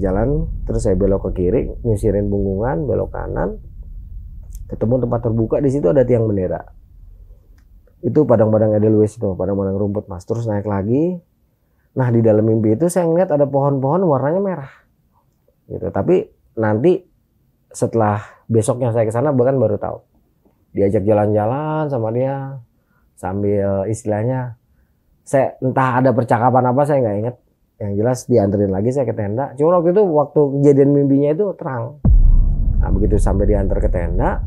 jalan terus saya belok ke kiri, nyisirin bungkungan, belok kanan. Ketemu tempat terbuka di situ ada tiang bendera. Itu padang-padang ada edelweiss itu, padang-padang rumput Mas. Terus naik lagi. Nah, di dalam mimpi itu saya ingat ada pohon-pohon warnanya merah. Gitu. Tapi nanti setelah besoknya saya ke sana bahkan baru tahu diajak jalan-jalan sama dia sambil istilahnya saya entah ada percakapan apa saya nggak inget yang jelas dianterin lagi saya ke tenda cuma waktu itu waktu kejadian mimpinya itu terang nah, begitu sampai diantar ke tenda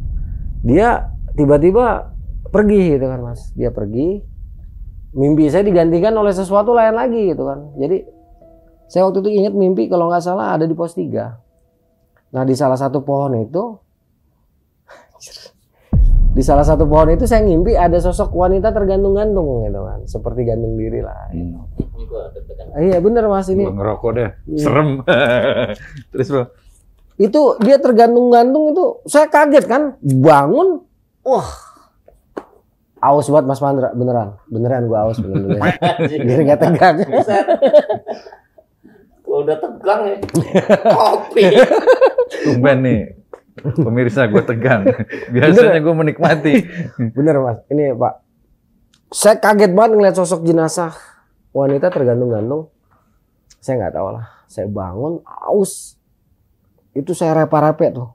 dia tiba-tiba pergi gitu kan mas dia pergi mimpi saya digantikan oleh sesuatu lain lagi gitu kan jadi saya waktu itu ingat mimpi kalau nggak salah ada di pos 3 nah di salah satu pohon itu di salah satu pohon itu saya ngimpi ada sosok wanita tergantung-gantung gitu kan seperti gantung diri lah gitu. hmm. iya bener mas ini Gua ngerokok deh iya. serem terus bro itu dia tergantung-gantung itu saya kaget kan bangun wah aus buat mas Mandra beneran beneran gue aus beneran biar nggak tegang kalau udah tegang ya kopi tumben nih Pemirsa gue tegang. Biasanya gue menikmati. Bener mas. Ini pak. Saya kaget banget ngeliat sosok jenazah wanita tergantung-gantung. Saya nggak tahu lah. Saya bangun, aus. Itu saya repa-repe tuh.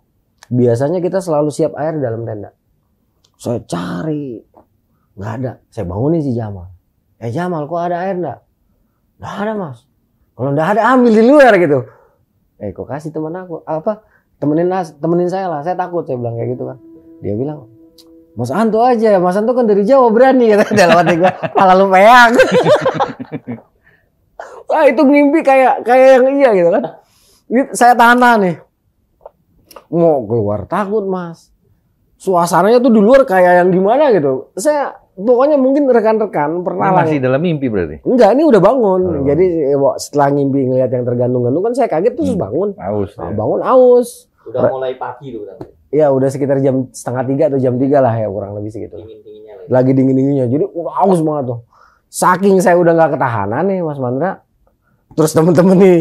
Biasanya kita selalu siap air di dalam tenda. Saya cari. Nggak ada. Saya bangunin si Jamal. Eh Jamal kok ada air nggak? Nggak ada mas. Kalau nggak ada ambil di luar gitu. Eh kok kasih teman aku. Apa? temenin lah, temenin saya lah, saya takut saya bilang kayak gitu kan. Dia bilang, Mas Anto aja, Mas Anto kan dari Jawa berani kata dalam hati gue, malah lu peyang. Wah itu mimpi kayak kayak yang iya gitu kan. Saya tahan nih. Mau keluar takut mas. Suasananya tuh di luar kayak yang gimana gitu. Saya pokoknya mungkin rekan-rekan pernah nah, masih dalam mimpi berarti enggak ini udah bangun oh. jadi ya, setelah ngimpi ngeliat yang tergantung-gantung kan saya kaget terus hmm. bangun aus nah, ya. bangun aus udah Re mulai pagi tuh berarti. ya udah sekitar jam setengah tiga atau jam tiga lah ya kurang lebih segitu dingin lagi. lagi dingin dinginnya jadi udah aus banget tuh saking saya udah nggak ketahanan nih mas Mandra terus temen-temen nih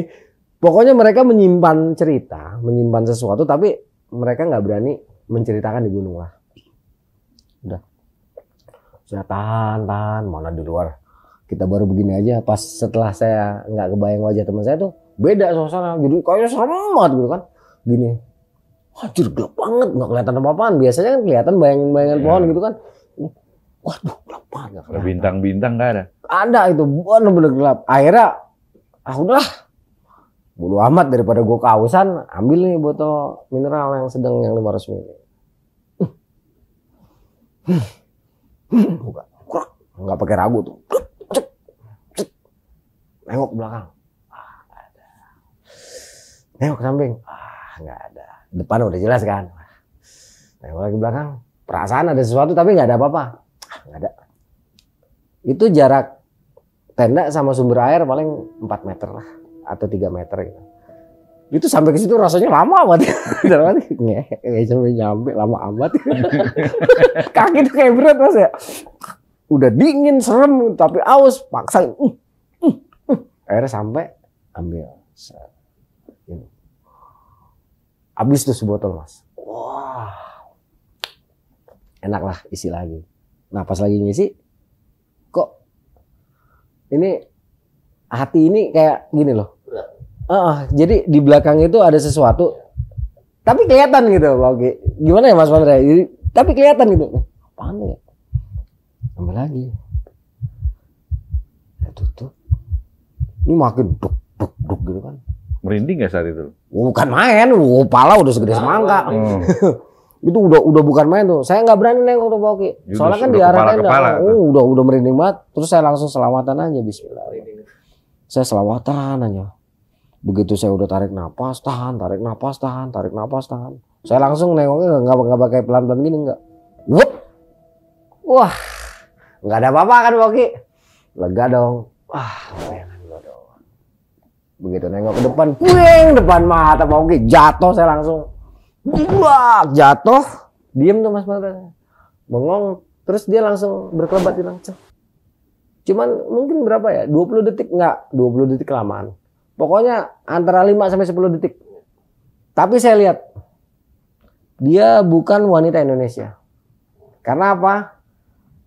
pokoknya mereka menyimpan cerita menyimpan sesuatu tapi mereka nggak berani menceritakan di gunung lah saya tahan tahan mana di luar kita baru begini aja pas setelah saya nggak kebayang wajah teman saya tuh beda suasana jadi kayaknya serem gitu kan gini hancur gelap banget nggak kelihatan apa-apaan biasanya kan kelihatan bayangan-bayangan iya. pohon gitu kan waduh gelap banget bintang-bintang nggak ada ada itu bener-bener gelap akhirnya ah udahlah bulu amat daripada gua kausan ambil nih botol mineral yang sedang yang 500 ml buka krok nggak pakai ragu tuh cek, cek. nengok ke belakang ah, ada. nengok ke samping ah nggak ada depan udah jelas kan nengok lagi belakang perasaan ada sesuatu tapi nggak ada apa-apa ah, nggak ada itu jarak tenda sama sumber air paling 4 meter lah atau 3 meter gitu itu sampai ke situ rasanya lama amat ya, hati sampai nyampe lama amat kaki tuh kayak berat mas ya udah dingin serem tapi aus paksa uh, uh, uh. akhirnya sampai ambil ini habis tuh sebotol mas wah enak lah isi lagi nah pas lagi ngisi kok ini hati ini kayak gini loh Uh, jadi di belakang itu ada sesuatu tapi kelihatan gitu Pak Oke. Gimana ya Mas Pandra? Jadi tapi kelihatan gitu. Eh, apaan ya? Tambah lagi. Ya, tutup. Ini makin duk duk duk gitu kan. Merinding gak saat itu? Bukan main, oh, pala udah segede semangka. Hmm. itu udah udah bukan main tuh. Saya nggak berani nengok tuh Pak Soalnya kan diarahin. kepala, oh, udah udah merinding banget. Terus saya langsung selamatan aja Bismillah. Saya selamatan aja begitu saya udah tarik nafas tahan tarik nafas tahan tarik nafas tahan saya langsung nengoknya nggak nggak pakai pelan pelan gini nggak Wup. wah nggak ada apa-apa kan Boki lega dong wah bayangan lo dong begitu nengok ke depan puing depan mata Boki jatuh saya langsung wah jatuh diem tuh mas mata bengong terus dia langsung berkelebat di langsung cuman mungkin berapa ya 20 detik nggak 20 detik kelamaan Pokoknya antara 5 sampai 10 detik. Tapi saya lihat dia bukan wanita Indonesia. Karena apa?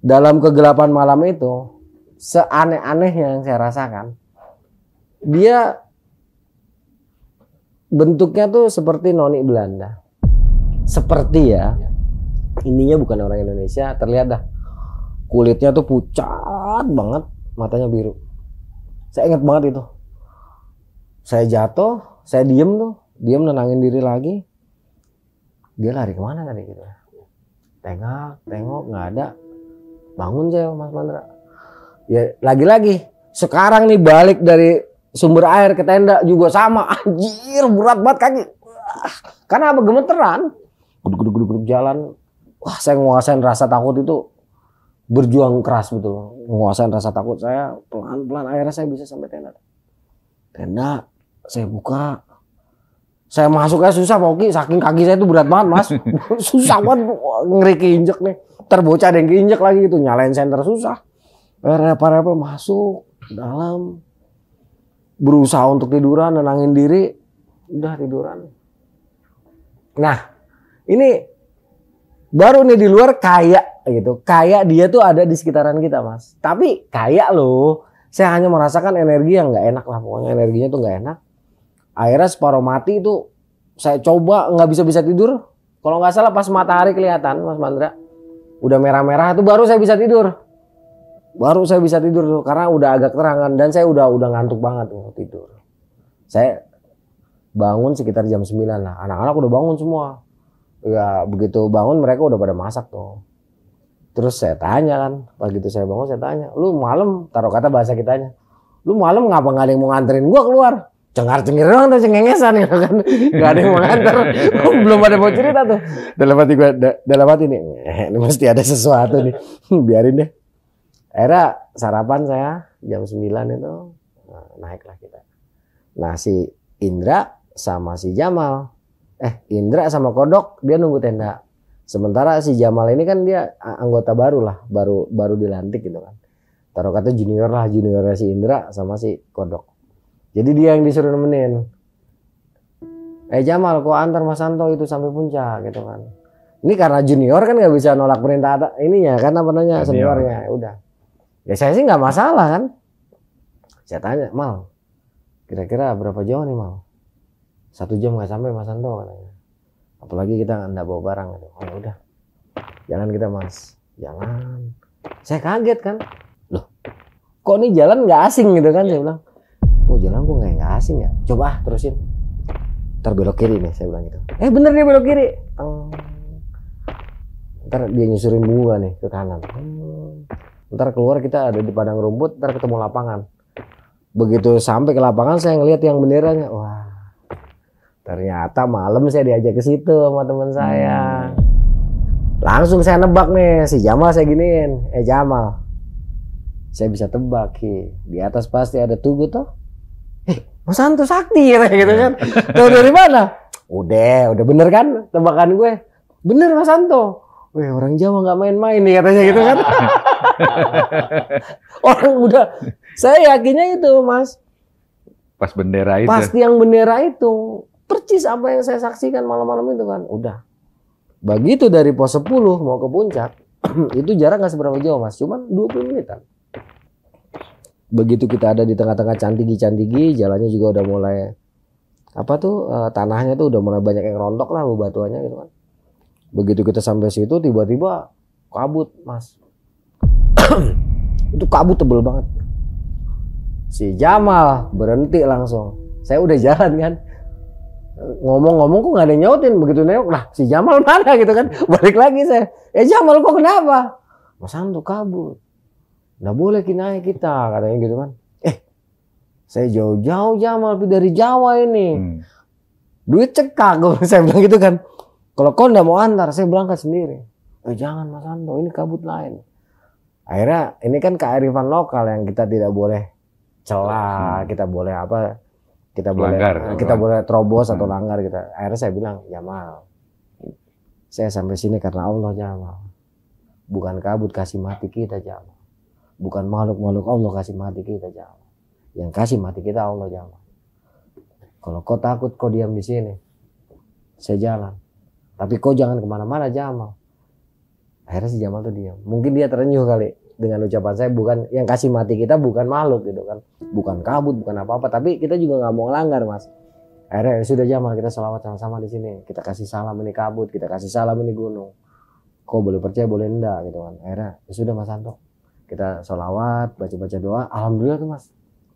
Dalam kegelapan malam itu seaneh aneh yang saya rasakan, dia bentuknya tuh seperti noni Belanda. Seperti ya. Ininya bukan orang Indonesia, terlihat dah kulitnya tuh pucat banget, matanya biru. Saya ingat banget itu saya jatuh saya diem tuh diem nenangin diri lagi dia lari kemana tadi gitu tengok tengok nggak ada bangun saya mas Mandra ya lagi-lagi sekarang nih balik dari sumber air ke tenda juga sama anjir berat banget kaki karena apa gemeteran Gudu-gudu-gudu-gudu jalan wah saya nguasain rasa takut itu berjuang keras betul nguasain rasa takut saya pelan-pelan akhirnya saya bisa sampai tenda tenda saya buka saya masuknya susah Pak Oki saking kaki saya itu berat banget mas susah banget ngeri keinjek nih terbocah ada yang keinjek lagi gitu nyalain senter susah repa-repa masuk dalam berusaha untuk tiduran nenangin diri udah tiduran nah ini baru nih di luar kayak gitu kayak dia tuh ada di sekitaran kita mas tapi kayak loh saya hanya merasakan energi yang nggak enak lah pokoknya energinya tuh nggak enak akhirnya separuh mati itu saya coba nggak bisa bisa tidur kalau nggak salah pas matahari kelihatan mas Mandra udah merah-merah itu baru saya bisa tidur baru saya bisa tidur tuh karena udah agak terangan dan saya udah udah ngantuk banget tuh tidur saya bangun sekitar jam 9 lah anak-anak udah bangun semua ya begitu bangun mereka udah pada masak tuh Terus saya tanya kan, pas gitu saya bangun saya tanya, lu malam, taruh kata bahasa kitanya, lu malam ngapa nggak ada yang mau nganterin gua keluar? cengar cengir doang tuh cengengesan gitu kan nggak ada yang mau ngantar, belum ada mau cerita tuh dalam hati gue da, dalam hati nih eh, ini mesti ada sesuatu nih biarin deh Era sarapan saya jam 9 itu nah, naiklah kita nah si Indra sama si Jamal eh Indra sama Kodok dia nunggu tenda sementara si Jamal ini kan dia anggota baru lah baru baru dilantik gitu kan taruh kata junior lah juniornya si Indra sama si Kodok jadi dia yang disuruh nemenin. Eh Jamal, kok antar Mas Santo itu sampai puncak gitu kan. Ini karena junior kan nggak bisa nolak perintah ininya kan apa namanya seniornya, ya udah. Ya saya sih nggak masalah kan. Saya tanya, Mal, kira-kira berapa jauh nih Mal? Satu jam nggak sampai Mas Santo katanya. Apalagi kita nggak bawa barang. Gitu. Oh ya udah, jalan kita Mas. jalan. Saya kaget kan. Loh, kok ini jalan nggak asing gitu kan? Saya iya. bilang, oh jalan gue nggak nggak asing ya coba ah terusin ntar belok kiri nih saya bilang gitu eh bener nih belok kiri Teng. ntar dia nyusurin bunga nih ke kanan hmm. ntar keluar kita ada di padang rumput ntar ketemu lapangan begitu sampai ke lapangan saya ngelihat yang benderanya wah ternyata malam saya diajak ke situ sama teman saya hmm. langsung saya nebak nih si Jamal saya giniin eh Jamal saya bisa tebak ki di atas pasti ada tugu toh Mas Santo Sakti gitu, gitu kan. Tahu dari mana? Udah, udah bener kan tebakan gue. Bener Mas Santo. Weh, orang Jawa nggak main-main nih katanya gitu kan. orang udah saya yakinnya itu, Mas. Pas bendera itu. Pas yang bendera itu. Percis apa yang saya saksikan malam-malam itu kan. Udah. Begitu dari pos 10 mau ke puncak, itu jarak nggak seberapa jauh, Mas. Cuman 20 menitan begitu kita ada di tengah-tengah cantigi-cantigi jalannya juga udah mulai apa tuh uh, tanahnya tuh udah mulai banyak yang rontok lah bebatuannya gitu kan begitu kita sampai situ tiba-tiba kabut mas itu kabut tebel banget si Jamal berhenti langsung saya udah jalan kan ngomong-ngomong kok nggak ada nyautin begitu nengok lah si Jamal mana gitu kan balik lagi saya ya Jamal kok kenapa masan tuh kabut nggak boleh naik kita katanya gitu kan eh saya jauh-jauh Jamal dari Jawa ini hmm. duit cekak gue saya bilang gitu kan kalau kau nggak mau antar saya berangkat sendiri eh jangan Mas Ando ini kabut lain akhirnya ini kan kearifan lokal yang kita tidak boleh celah hmm. kita boleh apa kita langgar, boleh langgar. Eh, kita boleh terobos atau hmm. langgar kita akhirnya saya bilang Jamal ya, saya sampai sini karena Allah Jamal bukan kabut kasih mati kita Jamal bukan makhluk-makhluk Allah kasih mati kita jangan. Yang kasih mati kita Allah jangan. Kalau kau takut kau diam di sini, saya jalan. Tapi kau jangan kemana-mana Jamal. Akhirnya si Jamal tuh diam. Mungkin dia terenyuh kali dengan ucapan saya bukan yang kasih mati kita bukan makhluk gitu kan. Bukan kabut, bukan apa-apa. Tapi kita juga nggak mau ngelanggar mas. Akhirnya ya sudah Jamal kita selawat sama-sama di sini. Kita kasih salam ini kabut, kita kasih salam ini gunung. Kau boleh percaya boleh enggak gitu kan. Akhirnya ya sudah Mas Anto kita sholawat baca-baca doa alhamdulillah tuh mas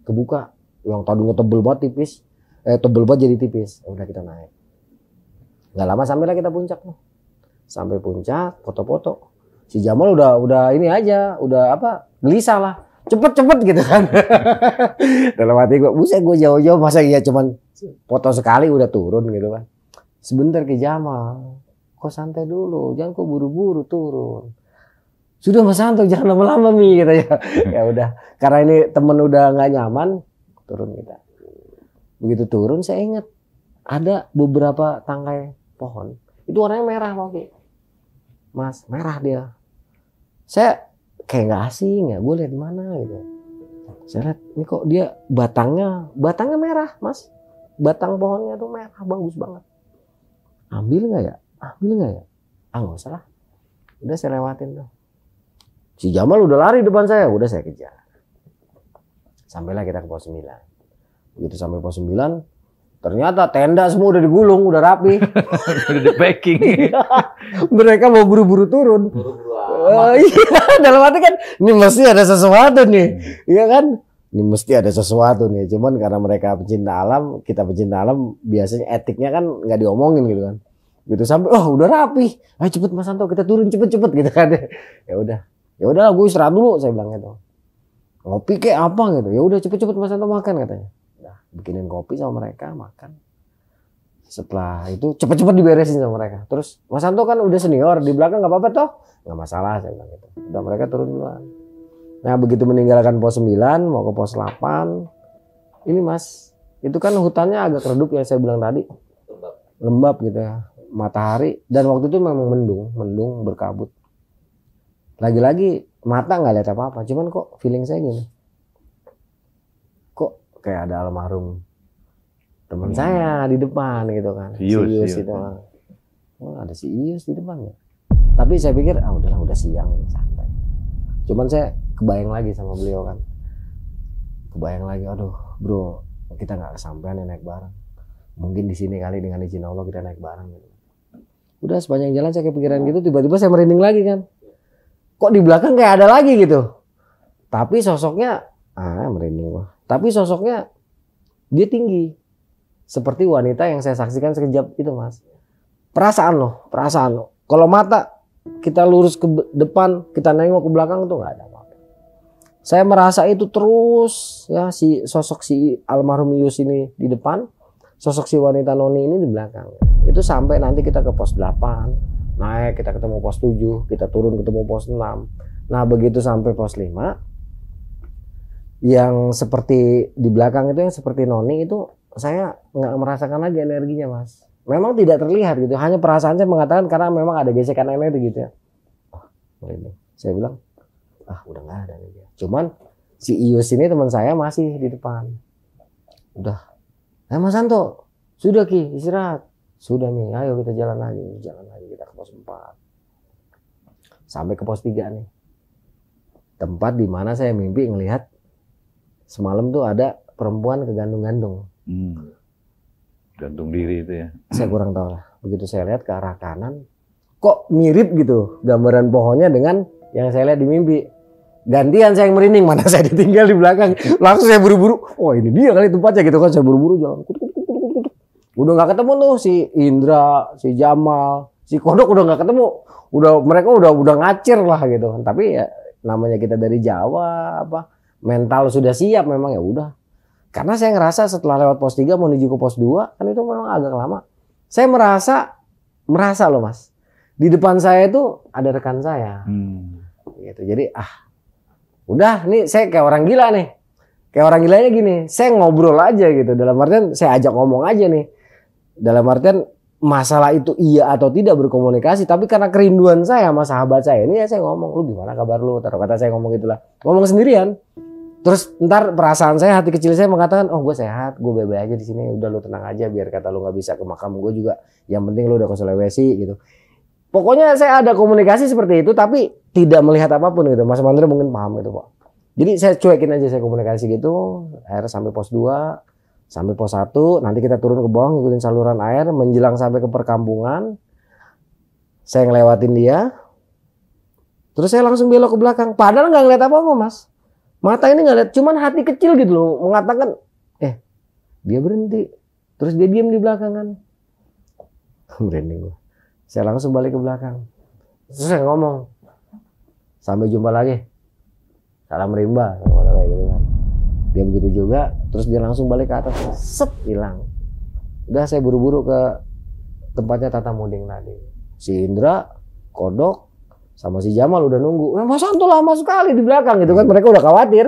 kebuka yang tadinya tebel banget tipis eh tebel banget jadi tipis ya udah kita naik nggak lama sampailah kita puncak tuh sampai puncak foto-foto si Jamal udah udah ini aja udah apa gelisah lah cepet cepet gitu kan dalam hati gue buset gue jauh-jauh masa iya cuman foto sekali udah turun gitu kan sebentar ke Jamal kok santai dulu jangan kok buru-buru turun sudah Mas anto jangan lama-lama mi gitu ya. ya udah karena ini temen udah nggak nyaman turun kita. Begitu turun saya ingat ada beberapa tangkai pohon itu warnanya merah mau Mas merah dia. Saya kayak nggak asing ya gue lihat mana gitu. Saya lihat ini kok dia batangnya batangnya merah Mas. Batang pohonnya tuh merah bagus banget. Ambil nggak ya? Ambil nggak ya? Ah nggak usah Udah saya lewatin tuh Si Jamal udah lari depan saya, udah saya kejar. Sampailah kita ke pos 9. Begitu sampai pos 9, ternyata tenda semua udah digulung, udah rapi. udah di packing. Iya. Mereka mau buru-buru turun. Buru-buru uh, iya, dalam hati kan, ini mesti ada sesuatu nih. Iya kan? Ini mesti ada sesuatu nih. Cuman karena mereka pecinta alam, kita pecinta alam, biasanya etiknya kan nggak diomongin gitu kan. Gitu sampai, oh udah rapi. Ayo cepet Mas Anto, kita turun cepet-cepet gitu kan. ya udah, ya udahlah gue istirahat dulu saya bilang gitu ngopi kayak apa gitu ya udah cepet-cepet mas Anto makan katanya nah bikinin kopi sama mereka makan setelah itu cepet-cepet diberesin sama mereka terus Mas Anto kan udah senior di belakang nggak apa-apa toh nggak masalah saya bilang gitu udah mereka turun duluan nah begitu meninggalkan pos 9 mau ke pos 8 ini Mas itu kan hutannya agak redup yang saya bilang tadi lembab gitu ya matahari dan waktu itu memang mendung mendung berkabut lagi-lagi mata nggak lihat apa-apa cuman kok feeling saya gini kok kayak ada almarhum teman hmm. saya di depan gitu kan Ius, si Ius, Ius gitu kan. Oh, ada si Ius di depan ya tapi saya pikir ah udahlah udah siang santai cuman saya kebayang lagi sama beliau kan kebayang lagi aduh bro kita nggak kesampaian ya naik bareng mungkin di sini kali dengan izin Allah kita naik bareng gitu udah sepanjang jalan saya kepikiran gitu tiba-tiba saya merinding lagi kan kok di belakang kayak ada lagi gitu tapi sosoknya ah merinding gua tapi sosoknya dia tinggi seperti wanita yang saya saksikan sekejap itu mas perasaan loh perasaan loh kalau mata kita lurus ke depan kita nengok ke belakang tuh nggak ada apa-apa saya merasa itu terus ya si sosok si almarhum Yus ini di depan sosok si wanita noni ini di belakang itu sampai nanti kita ke pos 8 naik kita ketemu pos 7 kita turun ketemu pos 6 nah begitu sampai pos 5 yang seperti di belakang itu yang seperti noni itu saya nggak merasakan lagi energinya mas memang tidak terlihat gitu hanya perasaan saya mengatakan karena memang ada gesekan energi gitu ya oh, ini saya bilang ah udah nggak ada lagi cuman si Ius ini teman saya masih di depan udah eh Mas Santo sudah ki istirahat sudah nih ayo kita jalan lagi jalan pos 4 sampai ke pos 3 nih tempat di mana saya mimpi ngelihat semalam tuh ada perempuan kegandung gantung hmm. gantung diri itu ya saya kurang tahu lah begitu saya lihat ke arah kanan kok mirip gitu gambaran pohonnya dengan yang saya lihat di mimpi gantian saya yang merinding mana saya ditinggal di belakang langsung saya buru-buru oh ini dia kali tempatnya gitu kan saya buru-buru jalan udah nggak ketemu tuh si Indra si Jamal si kodok udah nggak ketemu udah mereka udah udah ngacir lah gitu kan tapi ya namanya kita dari Jawa apa mental sudah siap memang ya udah karena saya ngerasa setelah lewat pos 3 menuju ke pos 2 kan itu memang agak lama saya merasa merasa loh mas di depan saya itu ada rekan saya hmm. gitu jadi ah udah nih saya kayak orang gila nih kayak orang gilanya gini saya ngobrol aja gitu dalam artian saya ajak ngomong aja nih dalam artian masalah itu iya atau tidak berkomunikasi tapi karena kerinduan saya sama sahabat saya ini ya saya ngomong lu gimana kabar lu taruh kata saya ngomong gitulah ngomong sendirian terus ntar perasaan saya hati kecil saya mengatakan oh gue sehat gue bebe aja di sini udah lu tenang aja biar kata lu nggak bisa ke makam gue juga yang penting lu udah ke Sulawesi gitu pokoknya saya ada komunikasi seperti itu tapi tidak melihat apapun gitu mas Mandra mungkin paham gitu pak jadi saya cuekin aja saya komunikasi gitu akhirnya sampai pos 2 Sampai pos 1, nanti kita turun ke bawah ngikutin saluran air, menjelang sampai ke perkampungan. Saya ngelewatin dia. Terus saya langsung belok ke belakang. Padahal nggak ngeliat apa-apa, Mas. Mata ini nggak lihat, cuman hati kecil gitu loh mengatakan, eh dia berhenti. Terus dia diam di belakang kan. Merinding gue. Saya langsung balik ke belakang. Terus saya ngomong, sampai jumpa lagi. Salam rimba, kayak gitu kan dia begitu juga terus dia langsung balik ke atas set hilang udah saya buru-buru ke tempatnya Tata Muding tadi si Indra kodok sama si Jamal udah nunggu nah, Mas Santo lama sekali di belakang gitu kan mereka udah khawatir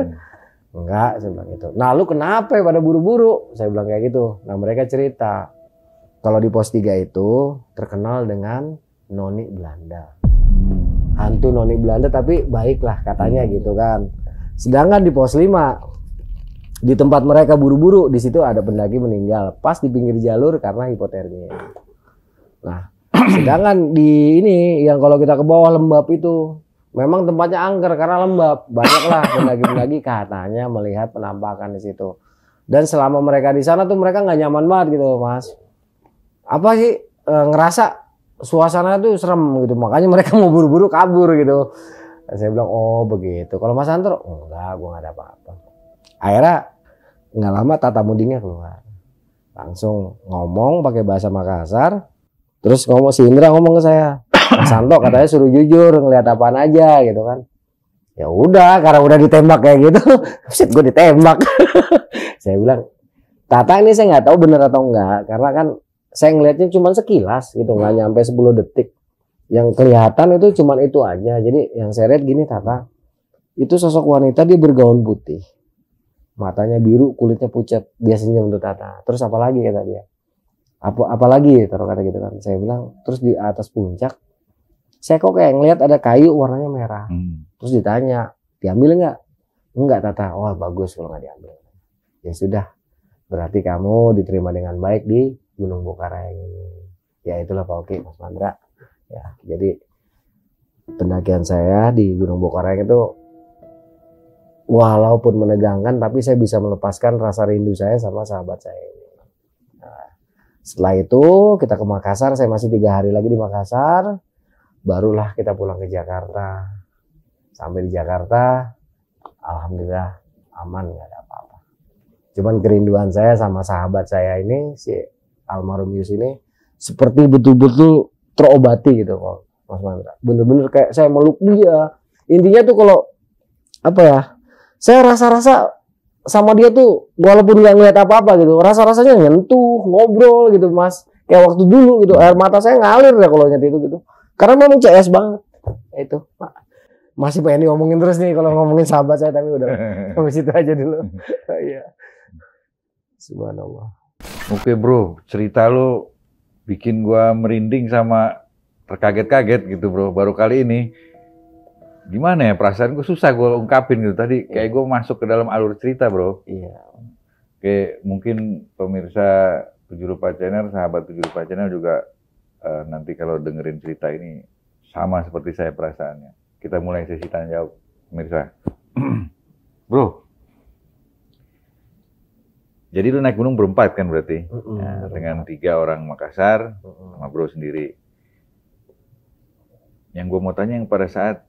enggak saya bilang gitu nah lu kenapa pada buru-buru saya bilang kayak gitu nah mereka cerita kalau di pos tiga itu terkenal dengan noni Belanda hmm. hantu noni Belanda tapi baiklah katanya hmm. gitu kan sedangkan di pos lima di tempat mereka buru-buru di situ ada pendaki meninggal pas di pinggir jalur karena hipotermia nah sedangkan di ini yang kalau kita ke bawah lembab itu memang tempatnya angker karena lembab banyaklah pendaki-pendaki katanya melihat penampakan di situ dan selama mereka di sana tuh mereka nggak nyaman banget gitu mas apa sih e, ngerasa suasana tuh serem gitu makanya mereka mau buru-buru kabur gitu dan saya bilang oh begitu kalau mas Antro enggak gue nggak ada apa-apa akhirnya nggak lama tata mudingnya keluar langsung ngomong pakai bahasa Makassar terus ngomong si Indra ngomong ke saya Mas Santo katanya suruh jujur ngeliat apaan aja gitu kan ya udah karena udah ditembak kayak gitu shit gue ditembak saya bilang Tata ini saya nggak tahu bener atau enggak karena kan saya ngelihatnya cuma sekilas gitu nggak nyampe 10 detik yang kelihatan itu cuma itu aja jadi yang saya lihat gini Tata itu sosok wanita dia bergaun putih matanya biru kulitnya pucat biasanya untuk Tata terus apa lagi kata dia apa apalagi Terus kata gitu kan saya bilang terus di atas puncak saya kok kayak ngelihat ada kayu warnanya merah hmm. terus ditanya diambil nggak Enggak Tata wah bagus kalau nggak diambil ya sudah berarti kamu diterima dengan baik di Gunung Bukareng. ini ya itulah Pak Oki Mas Mandra ya jadi pendakian saya di Gunung Bukareng itu walaupun menegangkan tapi saya bisa melepaskan rasa rindu saya sama sahabat saya ini. Nah, setelah itu kita ke Makassar, saya masih tiga hari lagi di Makassar, barulah kita pulang ke Jakarta. Sampai di Jakarta, alhamdulillah aman nggak ada apa-apa. Cuman kerinduan saya sama sahabat saya ini si almarhum Yus ini seperti betul-betul terobati gitu kok Mas Mandra. Bener-bener kayak saya meluk dia. Intinya tuh kalau apa ya saya rasa-rasa sama dia tuh walaupun nggak ngeliat apa-apa gitu rasa-rasanya nyentuh ngobrol gitu mas kayak waktu dulu gitu air mata saya ngalir ya kalau ingat itu gitu karena memang CS banget ya itu pak masih pengen ngomongin terus nih kalau ngomongin sahabat saya tapi udah sampai situ aja dulu iya subhanallah oke bro cerita lo bikin gua merinding sama terkaget-kaget gitu bro baru kali ini gimana ya perasaan gue susah gue ungkapin gitu tadi iya. kayak gue masuk ke dalam alur cerita bro iya kayak mungkin pemirsa tujuh rupa channel sahabat tujuh rupa channel juga uh, nanti kalau dengerin cerita ini sama seperti saya perasaannya kita mulai sesi tanya jawab pemirsa bro jadi lu naik gunung berempat kan berarti uh -uh, ya, dengan tiga orang Makassar uh -uh. sama bro sendiri yang gue mau tanya yang pada saat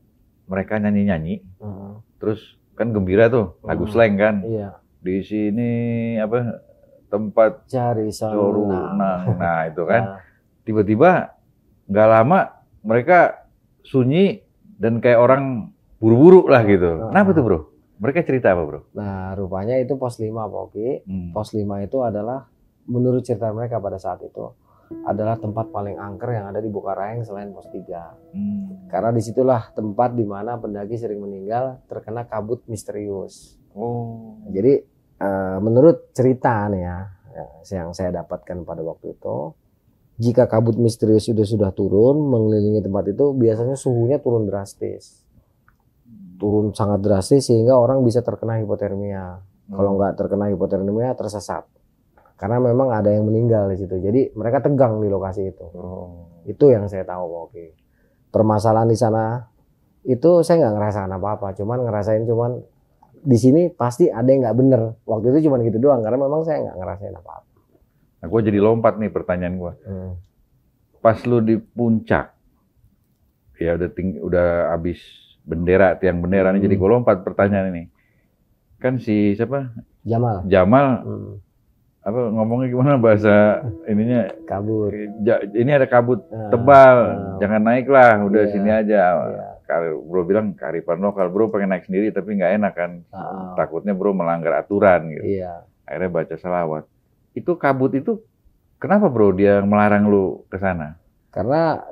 mereka nyanyi-nyanyi. Hmm. Terus kan gembira tuh, lagu hmm. slang kan. Iya. Di sini apa tempat cari sorunang. Nah, itu kan. Nah. Tiba-tiba nggak lama mereka sunyi dan kayak orang buru-buru lah gitu. Hmm. Kenapa tuh, Bro? Mereka cerita apa, Bro? Nah, rupanya itu pos lima, Pak Hmm. Pos lima itu adalah menurut cerita mereka pada saat itu adalah tempat paling angker yang ada di Bukaraeng selain pos 3. Hmm. Karena disitulah tempat di mana pendaki sering meninggal terkena kabut misterius. Oh. Jadi uh, menurut cerita nih ya, ya yang saya dapatkan pada waktu itu, jika kabut misterius sudah sudah turun mengelilingi tempat itu biasanya suhunya turun drastis. Hmm. Turun sangat drastis sehingga orang bisa terkena hipotermia. Hmm. Kalau nggak terkena hipotermia tersesat karena memang ada yang meninggal di situ. Jadi mereka tegang di lokasi itu. Oh. Itu yang saya tahu. Oke. Permasalahan di sana itu saya nggak ngerasain apa-apa. Cuman ngerasain cuman di sini pasti ada yang nggak bener. Waktu itu cuman gitu doang karena memang saya nggak ngerasain apa-apa. Nah, gue jadi lompat nih pertanyaan gue. Hmm. Pas lu di puncak, ya udah ting udah abis bendera tiang bendera nih. Jadi hmm. gue lompat pertanyaan ini. Kan si siapa? Jamal. Jamal. Hmm apa ngomongnya gimana bahasa ininya kabut ini ada kabut nah, tebal nah, jangan naiklah udah iya, sini aja iya. kalau bro bilang karipan lokal bro pengen naik sendiri tapi nggak enak kan nah, takutnya bro melanggar aturan gitu iya. akhirnya baca selawat itu kabut itu kenapa bro dia melarang lu ke sana karena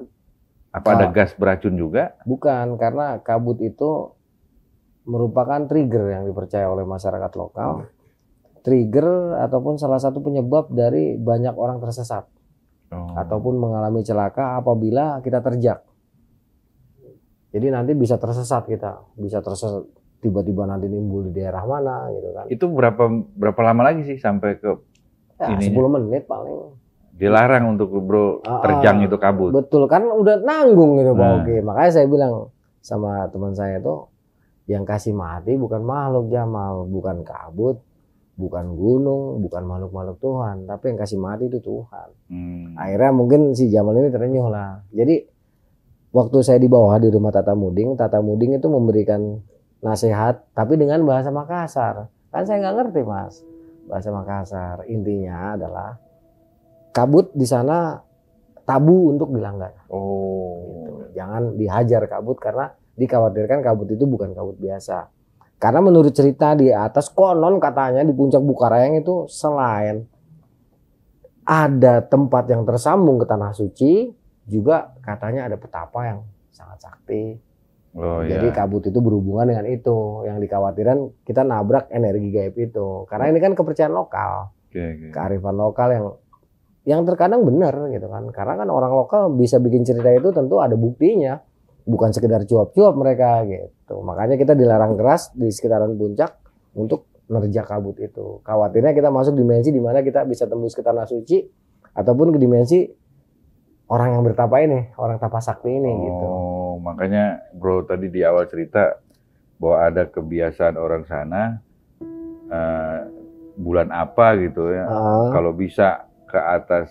apa ada ah. gas beracun juga bukan karena kabut itu merupakan trigger yang dipercaya oleh masyarakat lokal hmm trigger ataupun salah satu penyebab dari banyak orang tersesat oh. ataupun mengalami celaka apabila kita terjak. Jadi nanti bisa tersesat kita, bisa tersesat tiba-tiba nanti nimbul di daerah mana gitu kan. Itu berapa berapa lama lagi sih sampai ke ya, 10 menit paling. Dilarang untuk bro ah, terjang uh, itu kabut. Betul kan udah nanggung gitu nah. Oke. Makanya saya bilang sama teman saya itu yang kasih mati bukan makhluk Jamal, bukan kabut, bukan gunung, bukan makhluk-makhluk Tuhan, tapi yang kasih mati itu Tuhan. Hmm. Akhirnya mungkin si Jamal ini terenyuh lah. Jadi waktu saya di bawah di rumah Tata Muding, Tata Muding itu memberikan nasihat, tapi dengan bahasa Makassar. Kan saya nggak ngerti mas bahasa Makassar. Intinya adalah kabut di sana tabu untuk dilanggar. Oh. Gitu. Jangan dihajar kabut karena dikhawatirkan kabut itu bukan kabut biasa karena menurut cerita di atas konon katanya di puncak Bukarayang itu selain ada tempat yang tersambung ke tanah suci, juga katanya ada petapa yang sangat sakti. Oh, Jadi iya. kabut itu berhubungan dengan itu. Yang dikhawatirkan kita nabrak energi gaib itu. Karena ini kan kepercayaan lokal. okay. Kearifan lokal yang yang terkadang benar gitu kan. Karena kan orang lokal bisa bikin cerita itu tentu ada buktinya bukan sekedar cuap-cuap mereka gitu. Makanya kita dilarang keras di sekitaran puncak untuk nerja kabut itu. Khawatirnya kita masuk dimensi di mana kita bisa tembus ke tanah suci ataupun ke dimensi orang yang bertapa ini, orang tapa sakti ini oh, gitu. Oh, makanya bro tadi di awal cerita bahwa ada kebiasaan orang sana uh, bulan apa gitu ya. Uh. Kalau bisa ke atas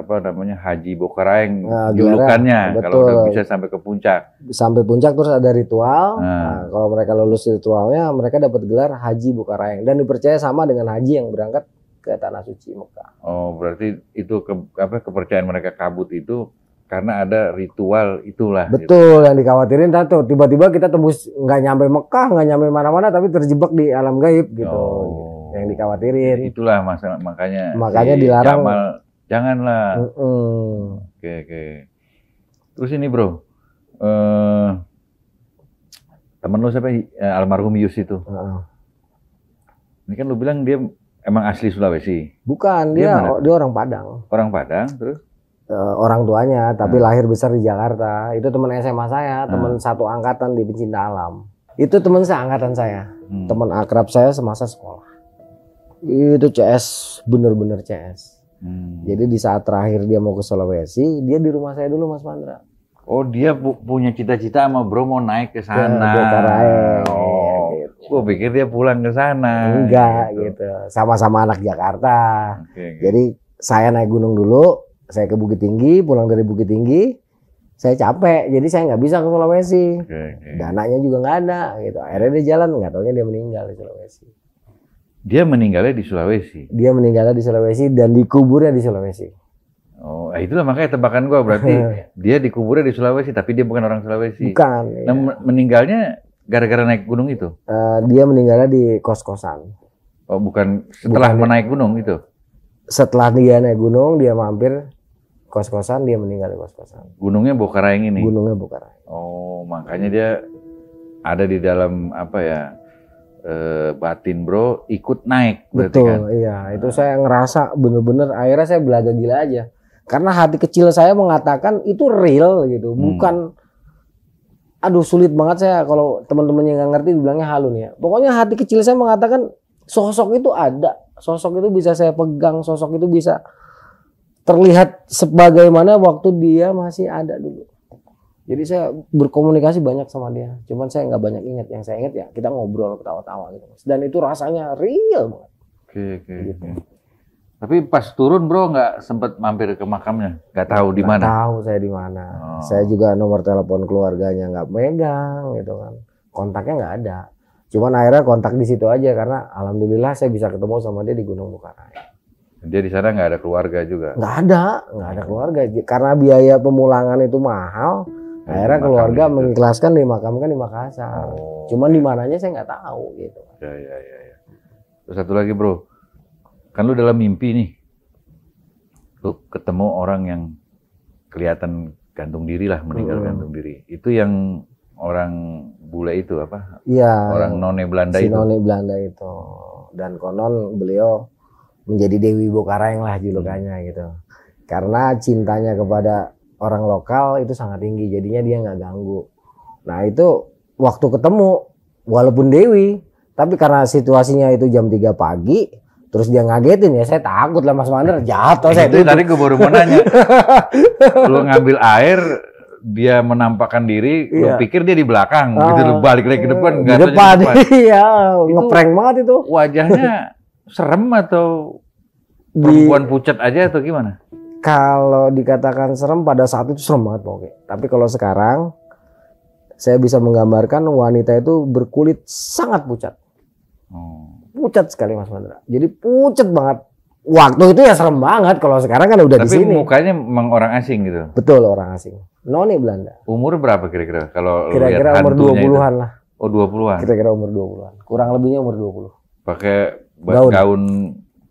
apa namanya Haji Bokareng nah, julukannya betul. kalau udah bisa sampai ke puncak. Sampai puncak terus ada ritual. Nah. Nah, kalau mereka lulus ritualnya mereka dapat gelar Haji Bokareng dan dipercaya sama dengan haji yang berangkat ke tanah suci Mekah. Oh, berarti itu ke, apa kepercayaan mereka kabut itu karena ada ritual itulah. Betul, gitu. yang dikhawatirin tato tiba-tiba kita tembus nggak nyampe Mekah, nggak nyampe mana-mana tapi terjebak di alam gaib gitu. Oh. Yang dikhawatirin. itulah masalah makanya makanya si dilarang Jamal Janganlah. Oke, uh, uh. oke. oke. Terus ini, Bro. Uh, temen lu siapa? Eh, almarhum Yus itu. Uh. Ini kan lu bilang dia emang asli Sulawesi. Bukan, dia dia, dia orang Padang. Orang Padang, terus uh, orang tuanya, tapi uh. lahir besar di Jakarta. Itu teman SMA saya, hmm. teman uh. satu angkatan di pencinta alam. Itu teman seangkatan saya, hmm. teman akrab saya semasa sekolah. Itu CS, bener-bener CS Hmm. Jadi di saat terakhir dia mau ke Sulawesi, dia di rumah saya dulu Mas Mandra. Oh dia pu punya cita-cita sama Bro mau naik ke sana. Ke Oh, ya, gue gitu. pikir dia pulang ke sana. Enggak gitu. gitu. Sama-sama gitu. anak Jakarta. Okay, okay. Jadi saya naik gunung dulu, saya ke Bukit Tinggi, pulang dari Bukit Tinggi, saya capek, jadi saya nggak bisa ke Sulawesi. Okay, okay. Dananya juga nggak ada gitu. Akhirnya dia jalan, nggak taunya dia meninggal di Sulawesi. Dia meninggalnya di Sulawesi. Dia meninggalnya di Sulawesi dan dikuburnya di Sulawesi. Oh, eh, itulah makanya tebakan gua berarti dia dikuburnya di Sulawesi tapi dia bukan orang Sulawesi. Bukan. Nah, ya. meninggalnya gara-gara naik gunung itu? Uh, dia meninggalnya di kos-kosan. Oh, bukan setelah bukan menaik gunung itu. Setelah dia naik gunung, dia mampir kos-kosan, dia meninggal di kos-kosan. Gunungnya Bukaraing ini. Gunungnya Bukaraing. Oh, makanya dia ada di dalam apa ya? Eh, batin bro ikut naik Betul, kan? iya. Nah. Itu saya ngerasa bener-bener akhirnya saya belaga gila aja. Karena hati kecil saya mengatakan itu real gitu, hmm. bukan aduh sulit banget saya kalau teman-teman yang nggak ngerti dibilangnya halu nih ya. Pokoknya hati kecil saya mengatakan sosok itu ada, sosok itu bisa saya pegang, sosok itu bisa terlihat sebagaimana waktu dia masih ada dulu. Jadi saya berkomunikasi banyak sama dia. Cuman saya nggak banyak ingat. Yang saya ingat ya kita ngobrol ketawa-tawa gitu. Dan itu rasanya real banget. Oke, oke. gitu. oke. Tapi pas turun bro nggak sempet mampir ke makamnya, nggak tahu di mana. Tahu saya di mana. Oh. Saya juga nomor telepon keluarganya nggak megang gitu kan. Kontaknya nggak ada. Cuman akhirnya kontak di situ aja karena alhamdulillah saya bisa ketemu sama dia di Gunung Bukarai. Dia di sana nggak ada keluarga juga. Nggak ada, nggak ada keluarga. Karena biaya pemulangan itu mahal, Iya, akhirnya keluarga itu. mengikhlaskan dimakamkan di Makassar oh. cuman di mananya saya nggak tahu gitu ya ya ya, ya. Terus satu lagi bro kan lu dalam mimpi nih lu ketemu orang yang kelihatan gantung diri lah meninggal hmm. gantung diri itu yang orang bule itu apa iya orang none Belanda si itu none Belanda itu dan konon beliau menjadi Dewi yang lah julukannya gitu karena cintanya kepada orang lokal itu sangat tinggi jadinya dia nggak ganggu nah itu waktu ketemu walaupun Dewi tapi karena situasinya itu jam 3 pagi terus dia ngagetin ya saya takut lah Mas Mander jatuh saya itu tadi gue baru mau nanya lu ngambil air dia menampakkan diri, iya. lu pikir dia di belakang, gitu ah, gitu lu balik lagi ke depan, nggak di depan, depan. iya, ngeprank banget itu. Wajahnya serem atau perempuan pucat aja atau gimana? kalau dikatakan serem pada saat itu serem banget pokoknya. Tapi kalau sekarang saya bisa menggambarkan wanita itu berkulit sangat pucat. Hmm. Pucat sekali Mas Mandra. Jadi pucat banget. Waktu itu ya serem banget kalau sekarang kan udah di sini. Tapi mukanya memang orang asing gitu. Betul orang asing. Noni Belanda. Umur berapa kira-kira kalau Kira-kira umur 20-an lah. Oh 20-an. Kira-kira umur 20-an. Kurang lebihnya umur 20. Pakai gaun. gaun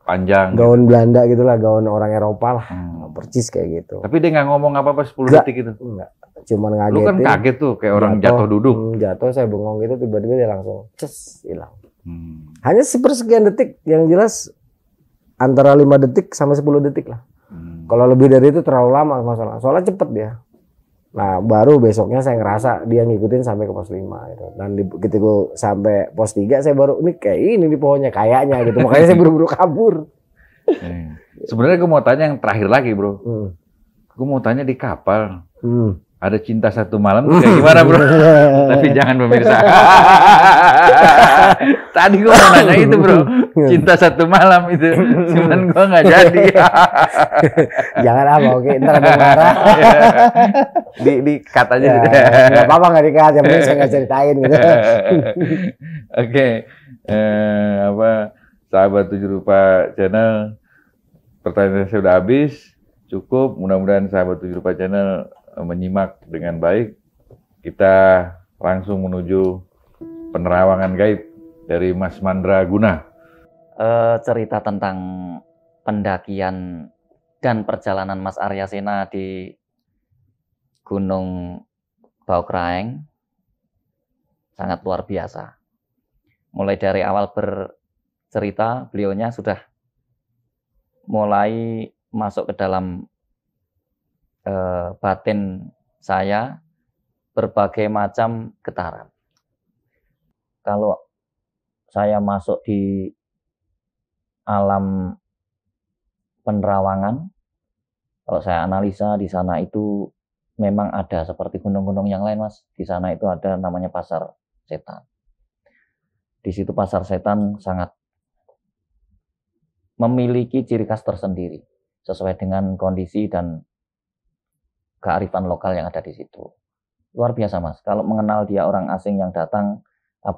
panjang gaun gitu. Belanda gitulah gaun orang Eropa lah hmm. percis kayak gitu tapi dia nggak ngomong apa apa 10 Gak, detik itu enggak cuman ngagetin lu kan kaget tuh kayak orang jatuh, jatuh duduk hmm, jatuh saya bengong gitu tiba-tiba dia langsung ces hilang hmm. hanya sepersekian detik yang jelas antara lima detik sampai 10 detik lah hmm. kalau lebih dari itu terlalu lama masalah soalnya cepet dia Nah, baru besoknya saya ngerasa dia ngikutin sampai ke pos 5 gitu. Dan di, gitu sampai pos 3 saya baru ini kayak ini di pohonnya kayaknya gitu. Makanya saya buru-buru kabur. Iya. Sebenarnya gue mau tanya yang terakhir lagi, Bro. Hmm. Gue mau tanya di kapal. Hmm ada cinta satu malam kayak gimana bro? Tapi jangan pemirsa. Tadi gua mau nanya itu bro, cinta satu malam itu, cuman gua nggak jadi. jangan apa, oke, ntar ada marah. di, di katanya. Ya, gak apa-apa nggak dikat, yang penting saya nggak ceritain gitu. oke, okay. eh, apa sahabat tujuh rupa channel pertanyaan saya sudah habis cukup mudah-mudahan sahabat tujuh rupa channel menyimak dengan baik, kita langsung menuju penerawangan gaib dari Mas Mandra Guna. E, cerita tentang pendakian dan perjalanan Mas Arya Sena di Gunung Baukraeng sangat luar biasa. Mulai dari awal bercerita, beliaunya sudah mulai masuk ke dalam Eh, batin saya berbagai macam getaran. Kalau saya masuk di alam penerawangan, kalau saya analisa di sana itu memang ada seperti gunung-gunung yang lain mas di sana itu ada namanya pasar setan di situ pasar setan sangat memiliki ciri khas tersendiri sesuai dengan kondisi dan kearifan lokal yang ada di situ. Luar biasa Mas, kalau mengenal dia orang asing yang datang,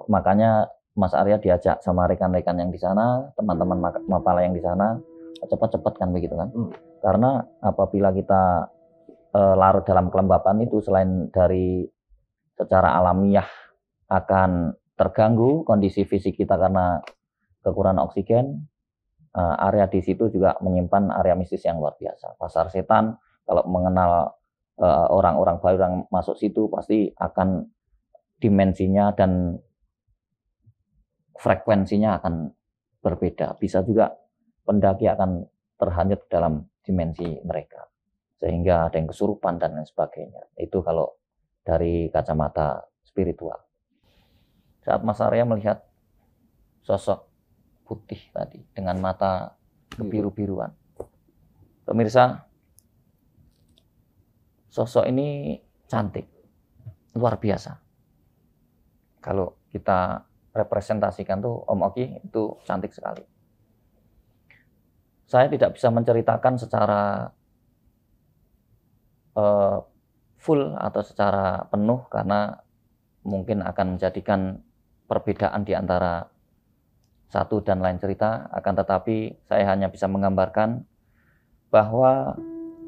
makanya Mas Arya diajak sama rekan-rekan yang di sana, teman-teman Mapala yang di sana, cepat-cepat kan begitu kan. Hmm. Karena apabila kita e, larut dalam kelembapan itu selain dari secara alamiah akan terganggu kondisi fisik kita karena kekurangan oksigen, e, eh, area di situ juga menyimpan area mistis yang luar biasa. Pasar setan kalau mengenal Eh, orang-orang baru yang masuk situ pasti akan dimensinya dan frekuensinya akan berbeda. Bisa juga pendaki akan terhanyut dalam dimensi mereka. Sehingga ada yang kesurupan dan lain sebagainya. Itu kalau dari kacamata spiritual. Saat Mas Arya melihat sosok putih tadi dengan mata iya. kebiru-biruan. Pemirsa, sosok ini cantik, luar biasa. Kalau kita representasikan tuh Om Oki itu cantik sekali. Saya tidak bisa menceritakan secara uh, full atau secara penuh karena mungkin akan menjadikan perbedaan di antara satu dan lain cerita. Akan tetapi saya hanya bisa menggambarkan bahwa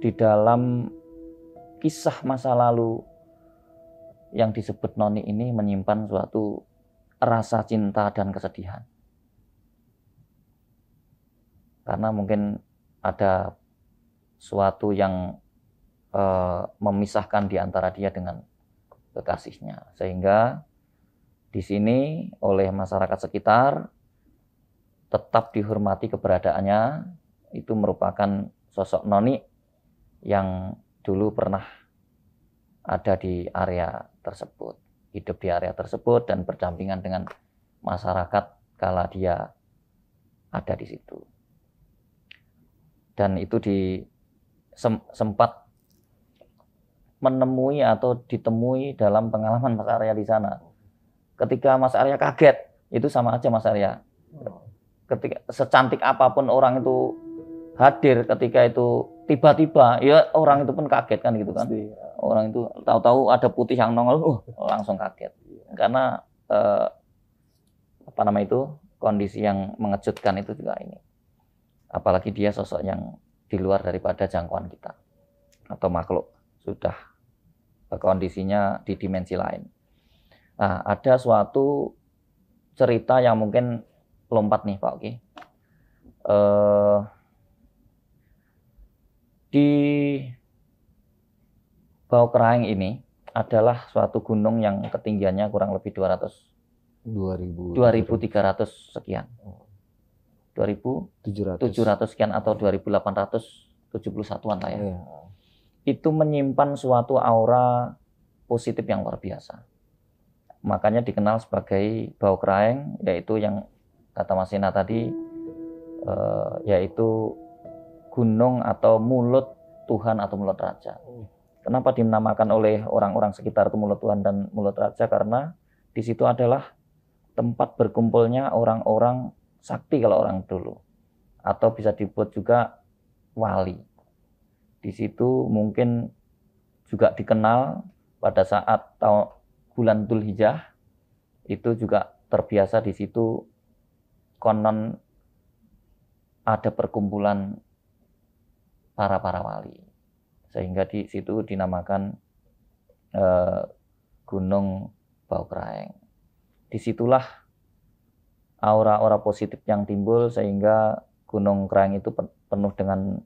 di dalam kisah masa lalu yang disebut Noni ini menyimpan suatu rasa cinta dan kesedihan. Karena mungkin ada suatu yang e, memisahkan di antara dia dengan kekasihnya. Sehingga di sini oleh masyarakat sekitar tetap dihormati keberadaannya itu merupakan sosok Noni yang dulu pernah ada di area tersebut, hidup di area tersebut dan berdampingan dengan masyarakat kala dia ada di situ. Dan itu di sempat menemui atau ditemui dalam pengalaman Mas Arya di sana. Ketika Mas Arya kaget, itu sama aja Mas Arya. Oh. Ketika secantik apapun orang itu hadir ketika itu tiba-tiba ya orang itu pun kaget kan gitu kan. Pasti, ya. Orang itu tahu-tahu ada putih yang nongol, uh, langsung kaget. Iya. Karena eh, apa nama itu kondisi yang mengejutkan itu juga ini. Apalagi dia sosok yang di luar daripada jangkauan kita atau makhluk sudah eh, kondisinya di dimensi lain. Nah, ada suatu cerita yang mungkin lompat nih Pak Oki. Eh, di Bau kerang ini adalah suatu gunung yang ketinggiannya kurang lebih 200 2000 2300 sekian. 2700 700 sekian atau 2871-an lah ya. Iya. Itu menyimpan suatu aura positif yang luar biasa. Makanya dikenal sebagai bau kraeng yaitu yang kata Mas Sina tadi eh, yaitu gunung atau mulut Tuhan atau mulut raja. Hmm. Kenapa dinamakan oleh orang-orang sekitar itu mulut Tuhan dan mulut raja? Karena di situ adalah tempat berkumpulnya orang-orang sakti kalau orang dulu. Atau bisa dibuat juga wali. Di situ mungkin juga dikenal pada saat bulan Hijjah itu juga terbiasa di situ konon ada perkumpulan para para wali sehingga di situ dinamakan eh, Gunung Bau Kraeng. Disitulah aura-aura positif yang timbul sehingga Gunung Kraeng itu penuh dengan